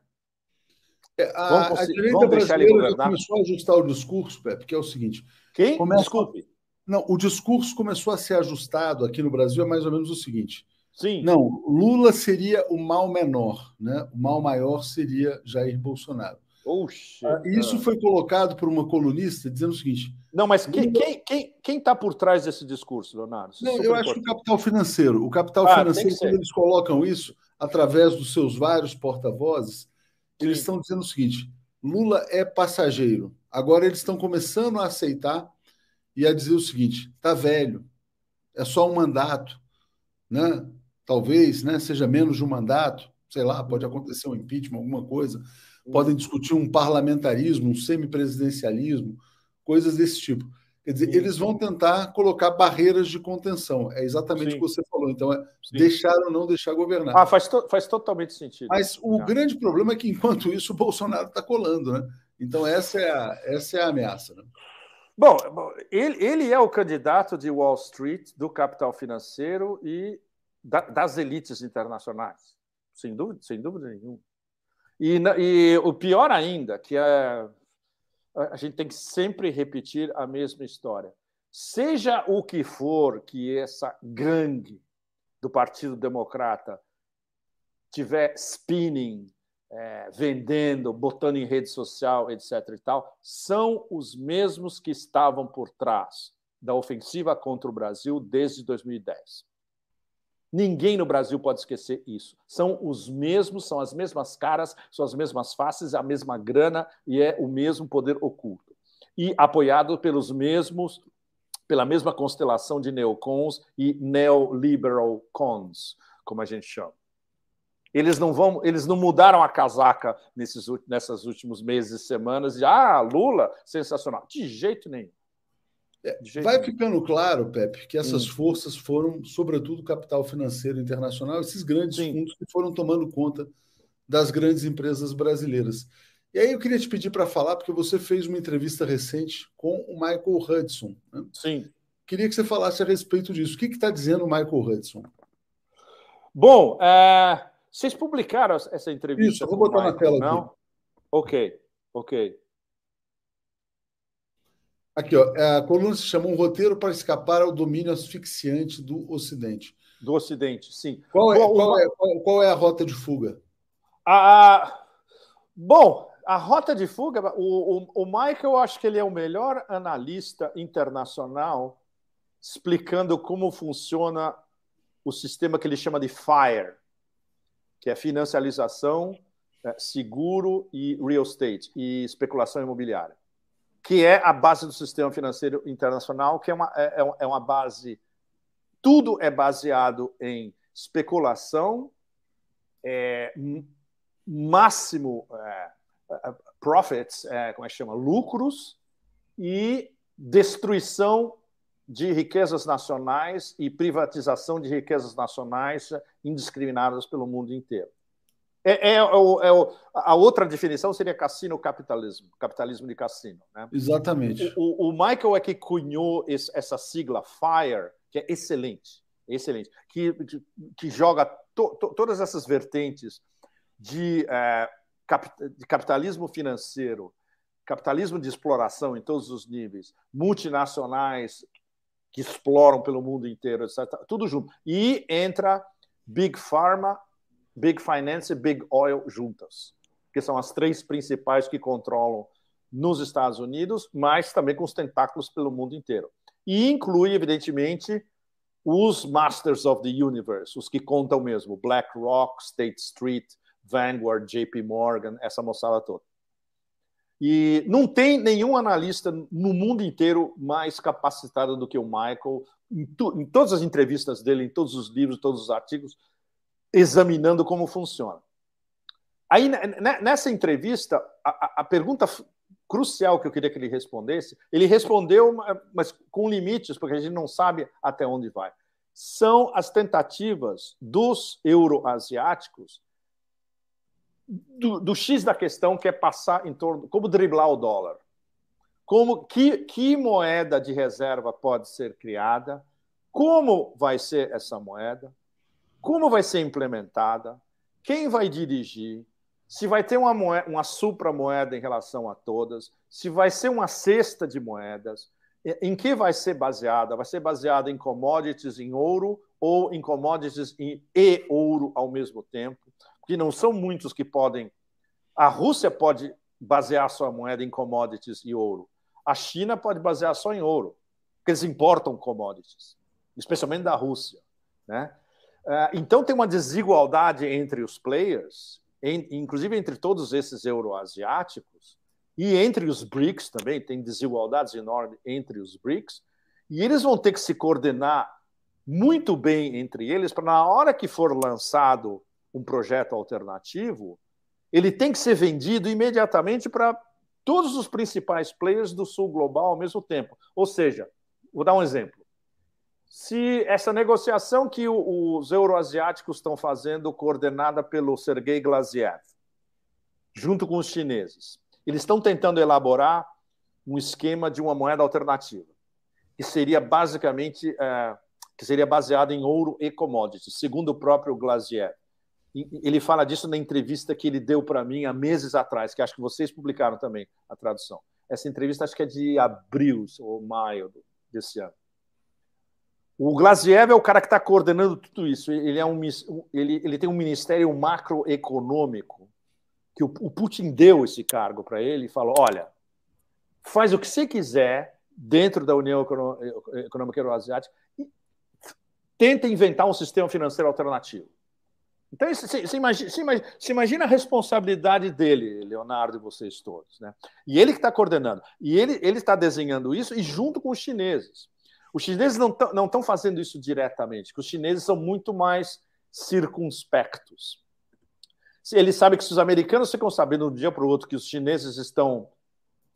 É, a, gente a direita brasileira começou a ajustar o discurso, Pepe, que é o seguinte. Quem? Começa... Desculpe. Não, o discurso começou a ser ajustado aqui no Brasil é mais ou menos o seguinte. Sim. Não, Lula seria o mal menor, né? O mal maior seria Jair Bolsonaro. Oxe, ah, Isso foi colocado por uma colunista dizendo o seguinte. Não, mas quem está quem, quem, quem tá por trás desse discurso, Leonardo? É não, eu importante. acho que o capital financeiro. O capital ah, financeiro, quando eles colocam isso através dos seus vários porta-vozes, eles estão dizendo o seguinte: Lula é passageiro. Agora eles estão começando a aceitar e a dizer o seguinte: tá velho, é só um mandato, né? Talvez, né? Seja menos de um mandato, sei lá, pode acontecer um impeachment, alguma coisa. Podem discutir um parlamentarismo, um semipresidencialismo, coisas desse tipo. Quer dizer, sim, eles vão tentar colocar barreiras de contenção. É exatamente sim. o que você falou. Então, é sim. deixar ou não deixar governar. Ah, faz, to faz totalmente sentido. Mas o grande problema é que, enquanto isso, o Bolsonaro está colando, né? Então, essa é a, essa é a ameaça. Né? Bom, ele, ele é o candidato de Wall Street, do capital financeiro e da, das elites internacionais. Sem dúvida, sem dúvida nenhuma. E, e o pior ainda, que é a gente tem que sempre repetir a mesma história. Seja o que for que essa gangue do Partido Democrata tiver spinning, é, vendendo, botando em rede social, etc. e tal, são os mesmos que estavam por trás da ofensiva contra o Brasil desde 2010. Ninguém no Brasil pode esquecer isso. São os mesmos, são as mesmas caras, são as mesmas faces, a mesma grana e é o mesmo poder oculto. E apoiado pelos mesmos, pela mesma constelação de neocons e neoliberal cons, como a gente chama. Eles não vão, eles não mudaram a casaca nesses nessas últimos meses e semanas ah, Lula, sensacional. De jeito nenhum. É, vai ficando claro, Pepe, que essas hum. forças foram, sobretudo, capital financeiro internacional, esses grandes Sim. fundos que foram tomando conta das grandes empresas brasileiras. E aí eu queria te pedir para falar, porque você fez uma entrevista recente com o Michael Hudson. Né? Sim. Queria que você falasse a respeito disso. O que está dizendo o Michael Hudson? Bom, é... vocês publicaram essa entrevista? Isso, eu vou botar Michael, na tela não? aqui. Ok, ok. Aqui, ó, é, a coluna se chama Um Roteiro para Escapar ao Domínio Asfixiante do Ocidente. Do Ocidente, sim. Qual é, qual é, qual é a rota de fuga? A, bom, a rota de fuga, o, o, o Michael, eu acho que ele é o melhor analista internacional explicando como funciona o sistema que ele chama de FIRE, que é financialização, é, seguro e real estate, e especulação imobiliária que é a base do sistema financeiro internacional, que é uma, é, é, é uma base. Tudo é baseado em especulação, é, máximo é, é, profits, é, como é que chama? Lucros e destruição de riquezas nacionais e privatização de riquezas nacionais indiscriminadas pelo mundo inteiro. É, é, é, é a outra definição seria cassino capitalismo, capitalismo de cassino. Né? Exatamente. O, o, Michael é que cunhou esse, essa sigla FIRE, que é excelente, excelente, que, que, que joga to, to, todas essas vertentes de, é, cap, de capitalismo financeiro, capitalismo de exploração em todos os níveis, multinacionais que exploram pelo mundo inteiro, etc. Tudo junto. E entra Big Pharma Big Finance e Big Oil juntas, que são as três principais que controlam nos Estados Unidos, mas também com os tentáculos pelo mundo inteiro. E inclui, evidentemente, os Masters of the Universe, os que contam mesmo, BlackRock, State Street, Vanguard, JP Morgan, essa moçada toda. E não tem nenhum analista no mundo inteiro mais capacitado do que o Michael. Em, tu, em todas as entrevistas dele, em todos os livros, todos os artigos, examinando como funciona. Aí, nessa entrevista, a, a, pergunta crucial que eu queria que ele respondesse, ele respondeu, mas com limites, porque a gente não sabe até onde vai. São as tentativas dos euroasiáticos do, do X da questão, que é passar em torno. Como driblar o dólar? Como, que, que moeda de reserva pode ser criada? Como vai ser essa moeda? como vai ser implementada, quem vai dirigir, se vai ter uma, moeda, uma supra-moeda em relação a todas, se vai ser uma cesta de moedas, em que vai ser baseada? Vai ser baseada em commodities em ouro ou em commodities em, e ouro ao mesmo tempo? Porque não são muitos que podem. A Rússia pode basear sua moeda em commodities e ouro. A China pode basear só em ouro, porque eles importam commodities, especialmente da Rússia. Né? É, então tem uma desigualdade entre os players, inclusive entre todos esses euroasiáticos, e entre os BRICS também, tem desigualdades enormes entre os BRICS, e eles vão ter que se coordenar muito bem entre eles para, na hora que for lançado um projeto alternativo, ele tem que ser vendido imediatamente para todos os principais players do sul global ao mesmo tempo. Ou seja, vou dar um exemplo se essa negociação que os euroasiáticos estão fazendo, coordenada pelo Sergei Glaziev, junto com os chineses, eles estão tentando elaborar um esquema de uma moeda alternativa, que seria basicamente é, que seria baseada em ouro e commodities, segundo o próprio Glaziev. Ele fala disso na entrevista que ele deu para mim há meses atrás, que acho que vocês publicaram também a tradução. Essa entrevista acho que é de abril ou maio desse ano. O Glasiev é o cara que está coordenando tudo isso. Ele, é um, ele, ele tem um ministério macroeconômico que o, o Putin deu esse cargo para ele e falou: olha, faz o que você quiser dentro da União Econômica Euroasiática e tenta inventar um sistema financeiro alternativo. Então, você imagina, imagina, a responsabilidade dele, Leonardo e vocês todos. Né? E ele que está coordenando. E ele está desenhando isso e junto com os chineses. Os chineses não estão fazendo isso diretamente, os chineses são muito mais circunspectos. Eles sabem que se os americanos ficam sabendo de um dia para o outro que os chineses estão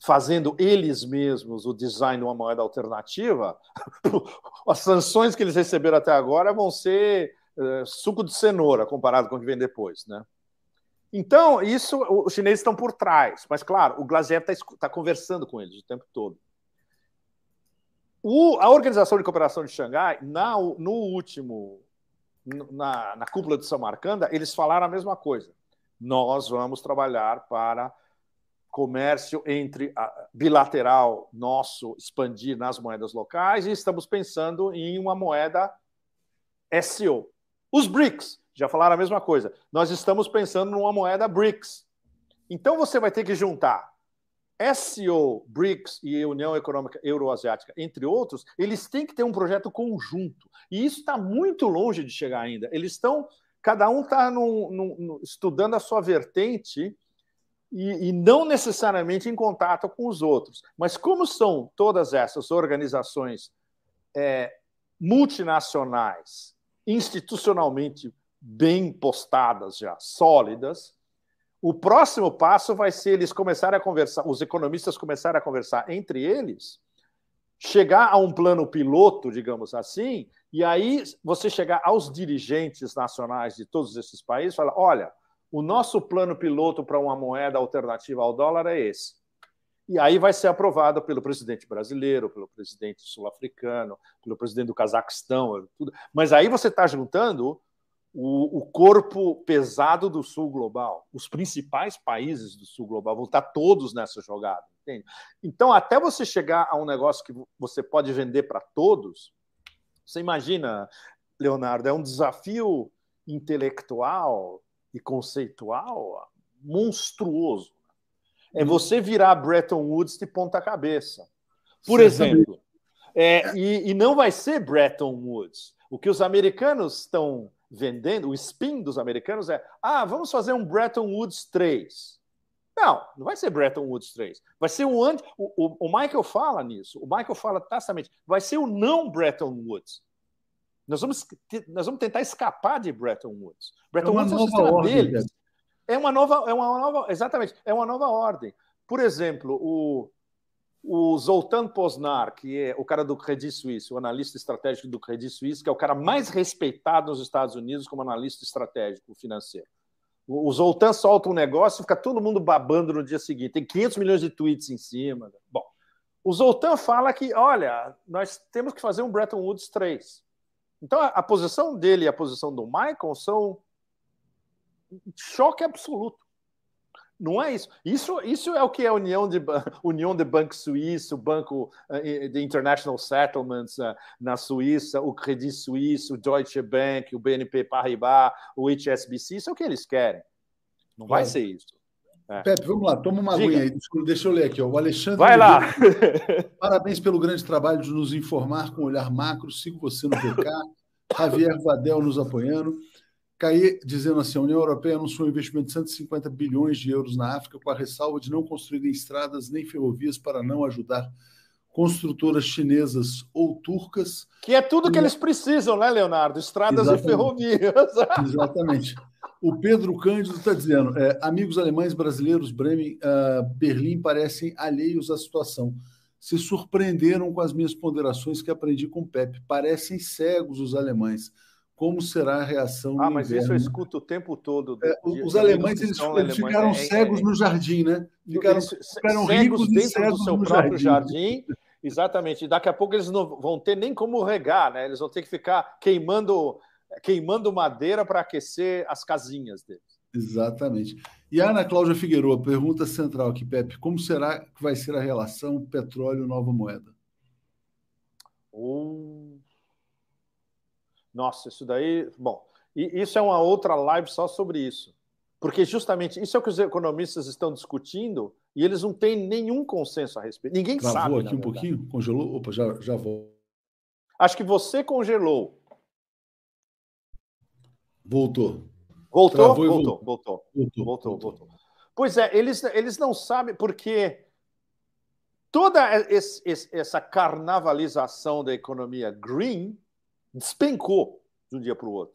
fazendo eles mesmos o design de uma moeda alternativa, as sanções que eles receberam até agora vão ser uh, suco de cenoura comparado com o que vem depois, né? Então, isso os chineses estão por trás, mas claro, o Glazer está tá conversando com eles o tempo todo. O, a Organização de Cooperação de Xangai, na, no último, na, na cúpula de Samarcanda, eles falaram a mesma coisa. Nós vamos trabalhar para comércio entre a, bilateral nosso expandir nas moedas locais e estamos pensando em uma moeda SEO. Os BRICS já falaram a mesma coisa. Nós estamos pensando numa moeda BRICS. Então você vai ter que juntar SEO, BRICS e União Econômica Euroasiática, entre outros, eles têm que ter um projeto conjunto. E isso está muito longe de chegar ainda. Eles estão, cada um está estudando a sua vertente e, e não necessariamente em contato com os outros. Mas como são todas essas organizações é, multinacionais, institucionalmente bem postadas já, sólidas, o próximo passo vai ser eles começarem a conversar, os economistas começarem a conversar entre eles, chegar a um plano piloto, digamos assim, e aí você chegar aos dirigentes nacionais de todos esses países e falar: olha, o nosso plano piloto para uma moeda alternativa ao dólar é esse. E aí vai ser aprovado pelo presidente brasileiro, pelo presidente sul-africano, pelo presidente do Cazaquistão, tudo. Mas aí você está juntando o, o corpo pesado do sul global, os principais países do sul global vão estar todos nessa jogada, entende? Então, até você chegar a um negócio que você pode vender para todos, você imagina, Leonardo, é um desafio intelectual e conceitual monstruoso. Né? É uhum. você virar Bretton Woods de ponta cabeça, por Sim, exemplo. É, e, e, não vai ser Bretton Woods. O que os americanos estão vendendo, o spin dos americanos é: ah, vamos fazer um Bretton Woods 3. Não, não vai ser Bretton Woods 3. Vai ser um anti. O, o, o Michael fala nisso, o Michael fala tacitamente: vai ser o não Bretton Woods. Nós vamos, nós vamos tentar escapar de Bretton Woods. Bretton é Woods é o sistema ordem, deles. Né? É uma nova, é uma nova, exatamente, é uma nova ordem. Por exemplo, o, o Zoltan Poznar, que é o cara do Credit Suisse, o analista estratégico do Credit Suisse, que é o cara mais respeitado nos Estados Unidos como analista estratégico financeiro. O Zoltan solta um negócio e fica todo mundo babando no dia seguinte. Tem 500 milhões de tweets em cima. Né? Bom, o Zoltan fala que, olha, nós temos que fazer um Bretton Woods 3. Então, a, posição dele e a posição do Michael são choque absoluto. Não é isso. Isso, isso é o que é União de, União de Banco Suíço, Banco eh, eh, de International Settlements eh, na Suíça, o Credit Suíço, o Deutsche Bank, o BNP Paribas, o HSBC. Isso é o que eles querem. Não vai, vai ser isso. É. Pepe, vamos lá, toma uma Diga. aguinha aí. Deixa eu ler aqui. Ó. O Alexandre. Vai lá! Parabéns pelo grande trabalho de nos informar com um olhar macro. Sigo você no PK. Javier Vadel nos apoiando cair dizendo assim: a União Europeia anunciou um investimento de 150 bilhões de euros na África, com a ressalva de não construir estradas nem ferrovias para não ajudar construtoras chinesas ou turcas. Que é tudo que eles precisam, né, Leonardo? Estradas Exatamente. e ferrovias. Exatamente. O Pedro Cândido está dizendo: é, amigos alemães, brasileiros, Bremen, uh, Berlim parecem alheios à situação. Se surpreenderam com as minhas ponderações que aprendi com o Pepe. Parecem cegos os alemães como será a reação. Ah, mas inverno. isso eu escuto o tempo todo. É, os alemães eles, ficaram é, é, cegos é, no jardim, né? Ficaram, ficaram ricos dentro cegos do seu próprio jardim. jardim. Exatamente. E daqui a pouco eles não vão ter nem como regar, né? Eles vão ter que ficar queimando, queimando madeira para aquecer as casinhas deles. Exatamente. E a Ana Cláudia Figueiredo, pergunta central aqui, Pepe: como será que vai ser a relação petróleo-nova moeda? Um nossa, isso daí. Bom, e isso é uma outra live só sobre isso. Porque justamente isso é o que os economistas estão discutindo e eles não têm nenhum consenso a respeito. Ninguém Travou sabe. Travou aqui um pouquinho? Congelou? Opa, já, já volto. Acho que você congelou. Voltou. Voltou? Voltou, voltou. Voltou. Voltou, voltou, voltou. Pois é, eles, eles não sabem porque toda esse, essa carnavalização da economia green despencou de um dia para o outro.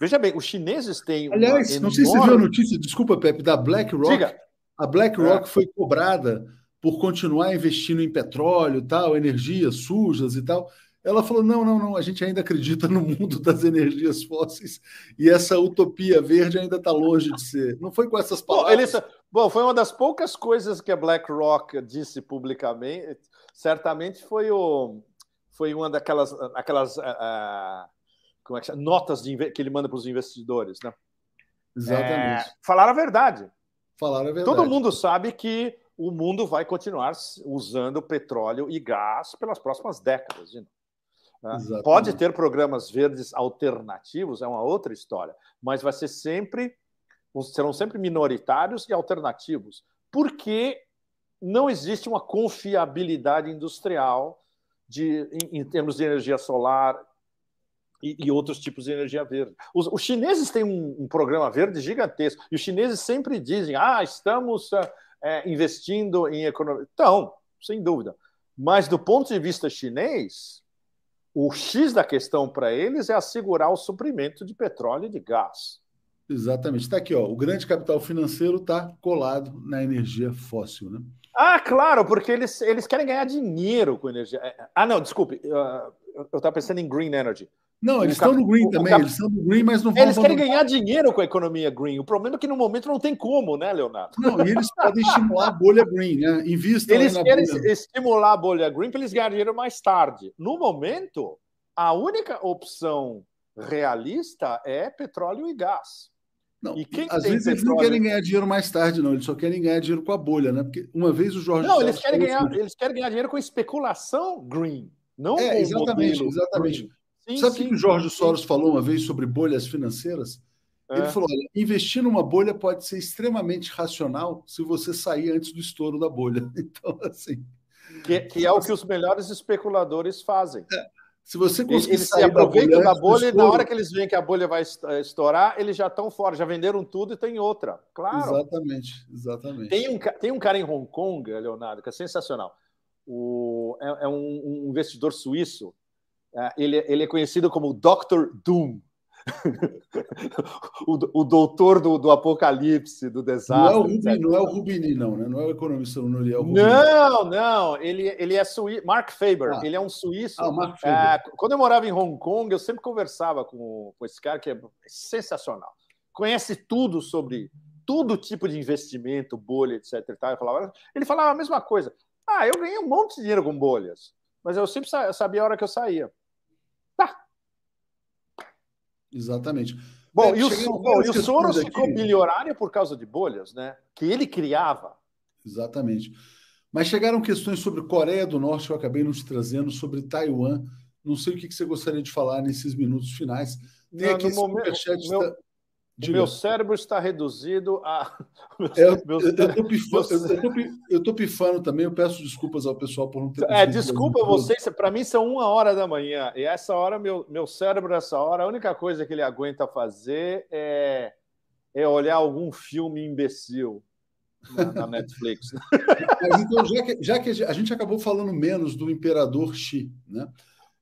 Veja bem, os chineses têm. Aliás, não sei se você viu a notícia, desculpa, Pepe, da BlackRock. Diga. A BlackRock é. foi cobrada por continuar investindo em petróleo, tal, energias sujas e tal. Ela falou: não, não, não, a gente ainda acredita no mundo das energias fósseis e essa utopia verde ainda está longe de ser. Não foi com essas palavras. Bom, bom, foi uma das poucas coisas que a BlackRock disse publicamente. Certamente foi o, foi uma daquelas aquelas, uh, como é que notas de, que ele manda para os investidores, né? Exatamente. É, falar a verdade. Falar a verdade. Todo mundo sabe que o mundo vai continuar usando petróleo e gás pelas próximas décadas. Né? Pode ter programas verdes alternativos, é uma outra história, mas vai ser sempre serão sempre minoritários e alternativos, porque não existe uma confiabilidade industrial de, em, em termos de energia solar e, e, outros tipos de energia verde. Os, os chineses têm um, um, programa verde gigantesco e os chineses sempre dizem: ah, estamos ah, é, investindo em economia. Então, sem dúvida. Mas do ponto de vista chinês, o X da questão para eles é assegurar o suprimento de petróleo e de gás. Exatamente. Está aqui, ó. O grande capital financeiro está colado na energia fóssil, né? Ah, claro, porque eles, eles querem ganhar dinheiro com energia. É, é, ah, não, desculpe, ah, eu estava pensando em green energy. Não, eles estão no green também, eles estão no green, mas não vão. Eles querem ganhar dinheiro com a economia green. O problema é que no momento não tem como, né, Leonardo? Não, e eles podem estimular a bolha green, né? Invistam eles querem bolha. estimular a bolha green para eles ganharem dinheiro mais tarde. No momento, a única opção realista é petróleo e gás. Não, às vezes eles não querem ganhar dinheiro mais tarde, não. Eles só querem ganhar dinheiro com a bolha, né? Porque uma vez o Jorge. Não, eles querem, ganhar, assim, eles querem ganhar dinheiro com especulação green, não é, exatamente, exatamente. Sim, Sabe o que o Jorge Soros falou uma vez sobre bolhas financeiras? É. Ele falou: olha, investir numa bolha pode ser extremamente racional se você sair antes do estouro da bolha. Então, assim. Que, que é o que os melhores especuladores fazem. É, se você conseguir eles sair se aproveitam da bolha, da bolha e na hora que eles veem que a bolha vai eh, estourar, eles já estão fora, já venderam tudo e tem outra. Claro. Exatamente, exatamente. Tem um, tem um cara em Hong Kong, Leonardo, que é sensacional. O, é, é um, um, investidor suíço. É, ele, é, ele é conhecido como Dr. Doom. o, o, doutor do, do, apocalipse, do desastre. Não é o, Rubini, não, é o Rubini, não né? Não é o economista é o Rubini. Não, não. Ele, ele é suíço. Mark Faber, ah. ele é um suíço. Ah, Mark é, quando eu morava em Hong Kong, eu sempre conversava com, com esse cara que é sensacional. Conhece tudo sobre todo tipo de investimento, bolha, etc. Tal. Falava, ele falava a mesma coisa. Ah, eu ganhei um monte de dinheiro com bolhas, mas eu sempre sabia a hora que eu saía. Exatamente. Bom, é, e, o, bom e o Soros ficou milionário por causa de bolhas, né? Que ele criava. Exatamente. Mas chegaram questões sobre Coreia do Norte, que eu acabei não te trazendo, sobre Taiwan. Não sei o que, você gostaria de falar nesses minutos finais. Tem não, aqui no momento, meu, tá? Diga. Meu cérebro está reduzido a. Eu estou pifando, pifando, também, eu peço desculpas ao pessoal por não ter. É, desculpa vocês, para mim são uma hora da manhã, e essa hora, meu, meu cérebro, nessa hora, a única coisa que ele aguenta fazer é, é olhar algum filme imbecil na, na Netflix. Mas então, já que, já que a gente acabou falando menos do Imperador Xi, né?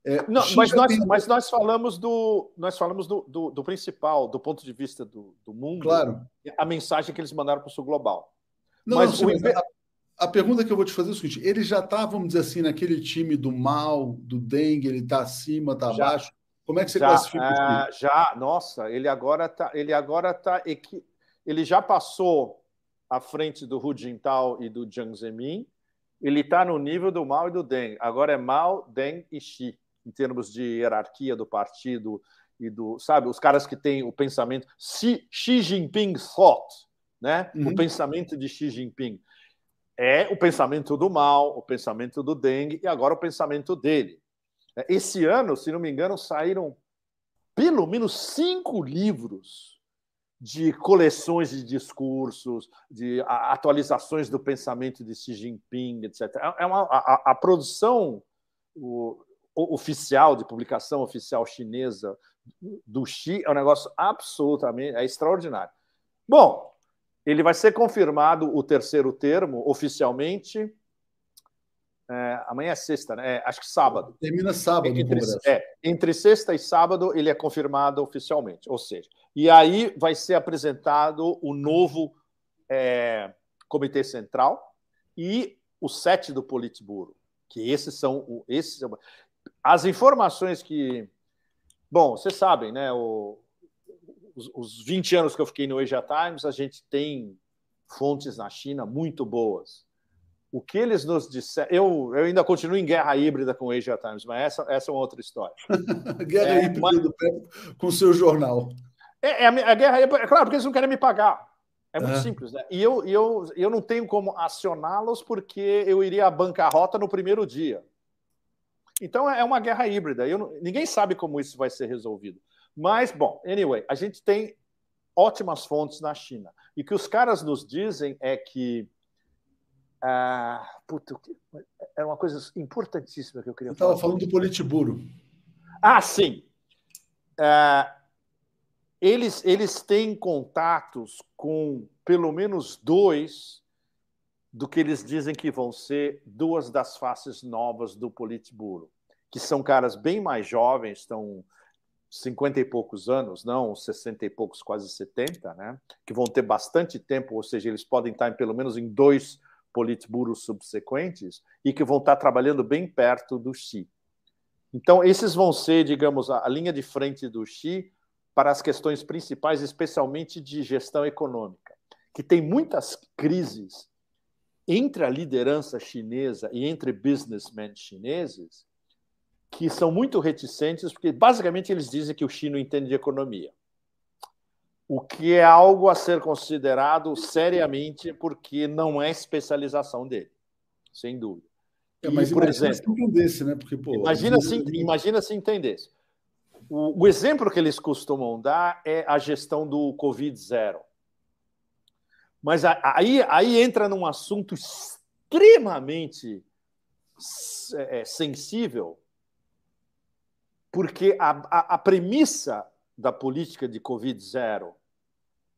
É, não, mas, nós, tem... mas nós falamos do nós falamos do, do, do principal, do ponto de vista do, do, mundo, claro. a mensagem que eles mandaram para o sul global. Não, mas, não, o... a, a, pergunta que eu vou te fazer é o seguinte: ele já está, vamos dizer assim, naquele time do mal, do dengue, ele está acima, está abaixo. Como é que você já, classifica uh, isso? É, já, nossa, ele agora está. Ele agora tá. Ele já passou à frente do Hu Jintao e do Jiang Zemin. Ele está no nível do mal e do Deng. Agora é mal, Deng e Xi em termos de hierarquia do partido e do, sabe, os caras que têm o pensamento Xi, Xi Jinping thought, né? Uhum. O pensamento de Xi Jinping é o pensamento do mal, o pensamento do Deng e agora o pensamento dele. É, esse ano, se não me engano, saíram pelo menos cinco livros de coleções de discursos, de atualizações do pensamento de Xi Jinping, etc. É, é uma, a, a produção o, oficial, de publicação oficial chinesa do Xi, é um negócio absolutamente é extraordinário. Bom, ele vai ser confirmado o terceiro termo oficialmente. É, amanhã é sexta, né? É, acho que sábado. Termina sábado. Entre, é, entre sexta e sábado ele é confirmado oficialmente, ou seja, e aí vai ser apresentado o novo é, comitê central e o sete do Politburo, que esses são o esses as informações que. Bom, vocês sabem, né? O, os, os 20 anos que eu fiquei no Asia Times, a gente tem fontes na China muito boas. O que eles nos disseram. Eu, eu ainda continuo em guerra híbrida com o Asia Times, mas essa, essa é uma outra história. guerra é, híbrida mas... do com o seu jornal. É, é, a, guerra híbrida. É, é claro, porque eles não querem me pagar. É muito é. simples, né? E eu, eu, eu não tenho como acioná-los porque eu iria à bancarrota no primeiro dia. Então é, é uma guerra híbrida. Eu ninguém sabe como isso vai ser resolvido. Mas, bom, anyway, a gente tem ótimas fontes na China. E o que os caras nos dizem é que. Ah, puta, era uma coisa importantíssima que eu queria eu falar. Estava falando do Politburo. Ah, sim. Ah, eles, eles têm contatos com pelo menos dois do que eles dizem que vão ser duas das faces novas do Politburo, que são caras bem mais jovens, estão 50 e poucos anos, não 60 e poucos, quase 70, né? que vão ter bastante tempo, ou seja, eles podem estar em, pelo menos em dois politburos subsequentes e que vão estar trabalhando bem perto do Xi. Então, esses vão ser, digamos, a linha de frente do Xi para as questões principais, especialmente de gestão econômica, que tem muitas crises entre a liderança chinesa e entre businessmen chineses, que são muito reticentes, porque basicamente eles dizem que o chino entende de economia, o que é algo a ser considerado seriamente, porque não é especialização dele, sem dúvida. É, mas e, por imagina exemplo, se entendesse, né? Porque, pô, imagina, se, imagina se entendesse. O, o exemplo que eles costumam dar é a gestão do Covid-0. Mas aí, aí entra num assunto extremamente é, é, sensível, porque a, a, a premissa da política de Covid zero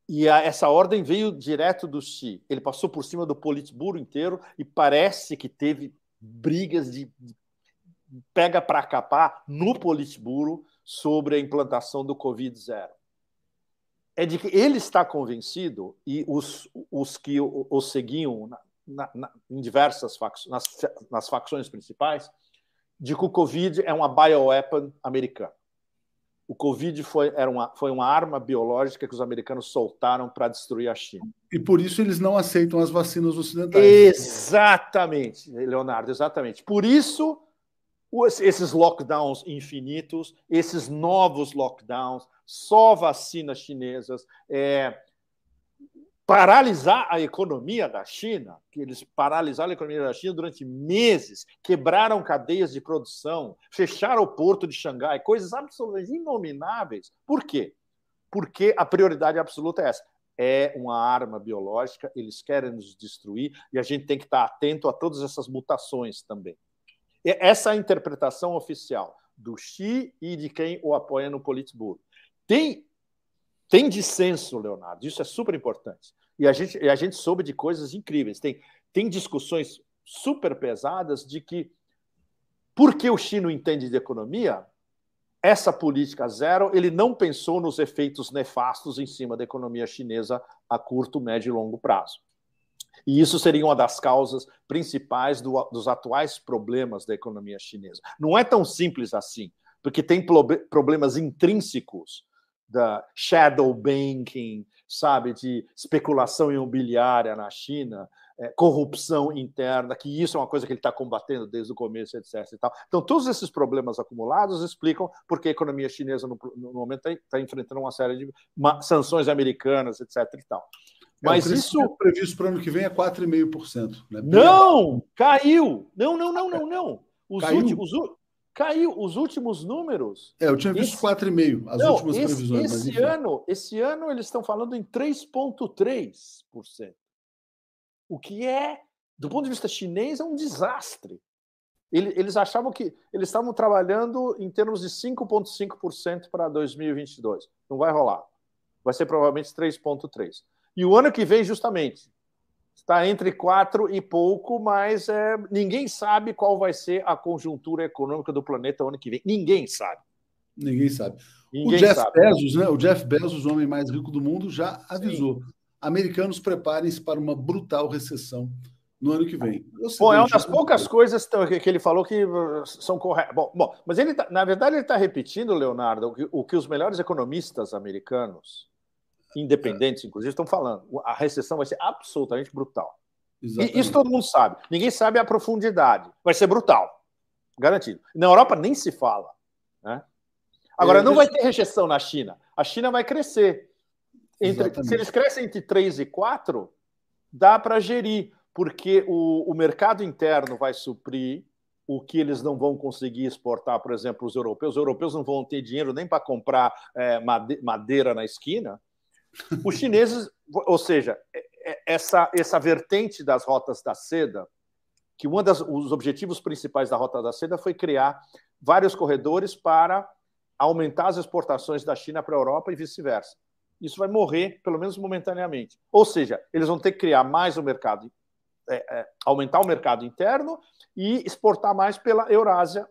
e a, essa ordem veio direto do Xi. Ele passou por cima do Politburo inteiro e parece que teve brigas de, de pega para capar no Politburo sobre a implantação do Covid zero é de que ele está convencido, e os, os que o, o seguiam na, na, em diversas facções, nas, nas facções principais, de que o Covid é uma bioweapon americana. O Covid foi, era uma, foi uma arma biológica que os americanos soltaram para destruir a China. E por isso eles não aceitam as vacinas ocidentais. Exatamente, Leonardo, exatamente. Por isso, esses lockdowns infinitos, esses novos lockdowns, só vacinas chinesas, é, paralisar a economia da China, que eles paralisaram a economia da China durante meses, quebraram cadeias de produção, fecharam o porto de Xangai, coisas absolutamente inomináveis. Por quê? Porque a prioridade absoluta é essa. É uma arma biológica, eles querem nos destruir e a gente tem que estar atento a todas essas mutações também. Essa é a interpretação oficial do Xi e de quem o apoia no Politburo. Tem, tem dissenso, Leonardo, isso é super importante. E a gente, e a gente soube de coisas incríveis. Tem, tem discussões super pesadas de que porque o Chino entende de economia, essa política zero, ele não pensou nos efeitos nefastos em cima da economia chinesa a curto, médio e longo prazo. E isso seria uma das causas principais do, dos atuais problemas da economia chinesa. Não é tão simples assim, porque tem problemas intrínsecos da shadow banking, sabe, de especulação imobiliária na China, é, corrupção interna, que isso é uma coisa que ele está combatendo desde o começo, etc. Então, todos esses problemas acumulados explicam porque a economia chinesa, no, no momento, está tá enfrentando uma série de uma, sanções americanas, etc. E tal. É, Mas é, isso. previsto para o ano que vem é 4,5%. Né? Não! Caiu! Não, não, não, não, não. Os, últimos, caiu os últimos números. É, eu tinha visto esse... 4,5, as não, últimas esse, previsões. Esse ano, esse ano eles estão falando em 3,3%. O que é, do ponto de vista chinês, é um desastre. Eles achavam que eles estavam trabalhando em termos de 5,5% para 2022. Não vai rolar. Vai ser provavelmente 3,3%. E o ano que vem, justamente, está entre quatro e pouco, mas é, ninguém sabe qual vai ser a conjuntura econômica do planeta ano que vem. Ninguém sabe. Ninguém sabe. Ninguém o Jeff sabe. Né? Bezos, né? O Jeff Bezos, o homem mais rico do mundo, já avisou. Sim. Americanos preparem-se para uma brutal recessão no ano que vem. Bom, é, é uma das né? poucas coisas que ele falou que uh, são corretas. Bom, bom, mas ele tá, na verdade ele está repetindo, Leonardo, o que, o que os melhores economistas americanos independentes, inclusive, estão falando. A recessão vai ser absolutamente brutal. E isso todo mundo sabe. Ninguém sabe a profundidade. Vai ser brutal. Garantido. Na Europa nem se fala. Né? Agora, é, não vai ter recessão na China. A China vai crescer. Entre, se eles crescem entre 3 e 4, dá para gerir, porque o, o mercado interno vai suprir o que eles não vão conseguir exportar, por exemplo, os europeus. Os europeus não vão ter dinheiro nem para comprar é, madeira na esquina. Os chineses, ou seja, é, é, essa, essa vertente das rotas da seda, que um dos objetivos principais da Rota da Seda foi criar vários corredores para aumentar as exportações da China para a Europa e vice-versa. Isso vai morrer, pelo menos momentaneamente. Ou seja, eles vão ter que criar mais o mercado, é, é, aumentar o mercado interno e exportar mais pela Eurásia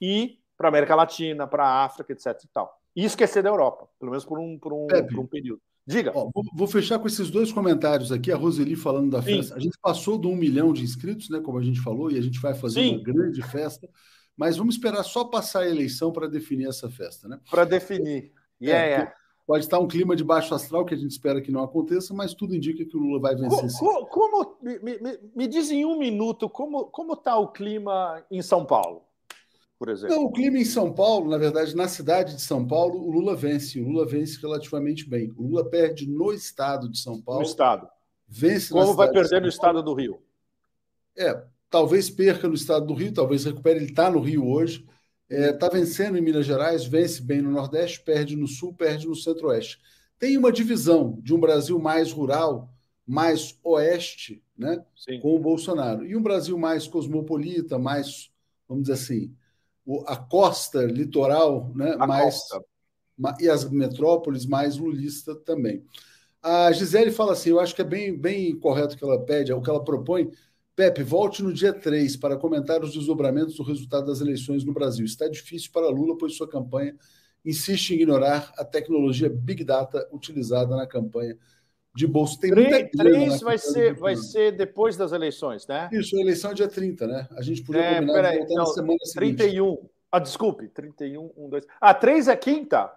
e para a América Latina, para a África, etc. E, tal. e esquecer da Europa, pelo menos por um, por um, é, por um período. Diga. Ó, vou, vou, fechar com esses dois comentários aqui. A Roseli falando da Sim. festa. A gente passou do um milhão de inscritos, né? Como a gente falou, e a gente vai fazer Sim. uma grande festa. Mas vamos esperar só passar a eleição para definir essa festa, né? Para definir. É, yeah, é. Pode estar um clima de baixo astral que a gente espera que não aconteça, mas tudo indica que o Lula vai vencer. Como, como me, me, me diz em um minuto como como está o clima em São Paulo? por exemplo. Não, o clima em São Paulo, na verdade, na cidade de São Paulo, o Lula vence. O Lula vence relativamente bem. O Lula perde no estado de São Paulo. No estado. Vence Como vai perder no estado do Rio? É, talvez perca no estado do Rio, talvez recupere. Ele está no Rio hoje. Está é, tá vencendo em Minas Gerais, vence bem no Nordeste, perde no Sul, perde no Centro-Oeste. Tem uma divisão de um Brasil mais rural, mais oeste, né, Sim. com o Bolsonaro, e um Brasil mais cosmopolita, mais, vamos dizer assim, o, a costa litoral, né, a mais costa. Ma, e as metrópoles mais lulista também. A Gisele fala assim: eu acho que é bem, bem correto o que ela pede, é o que ela propõe. Pepe, volte no dia 3 para comentar os desdobramentos do resultado das eleições no Brasil. Está difícil para Lula, pois sua campanha insiste em ignorar a tecnologia Big Data utilizada na campanha de bolso. Tem três, três vai, ser, vai ser depois das eleições, né? Isso, a eleição é dia 30, né? A gente podia é, combinar peraí, voltar não, na semana 31. seguinte. 31. Ah, desculpe, 31, 1, 2. Ah, 3 é quinta?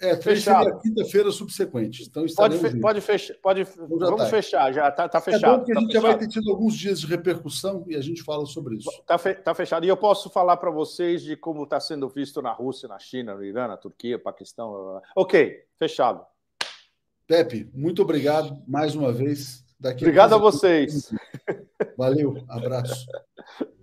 É, 3 seria quinta-feira subsequente. Então pode, fe pode fechar, pode, então vamos tá. fechar, já está tá fechado. Tá é bom que a gente fechado. Tá já vai ter tido alguns dias de repercussão e a gente fala sobre isso. Está fe tá fechado. E eu posso falar para vocês de como está sendo visto na Rússia, na China, no Irã, na Turquia, Paquistão. Blá, blá. Ok, fechado. Pepe, muito obrigado mais uma vez. Daqui obrigado a, a vocês. Valeu, abraço.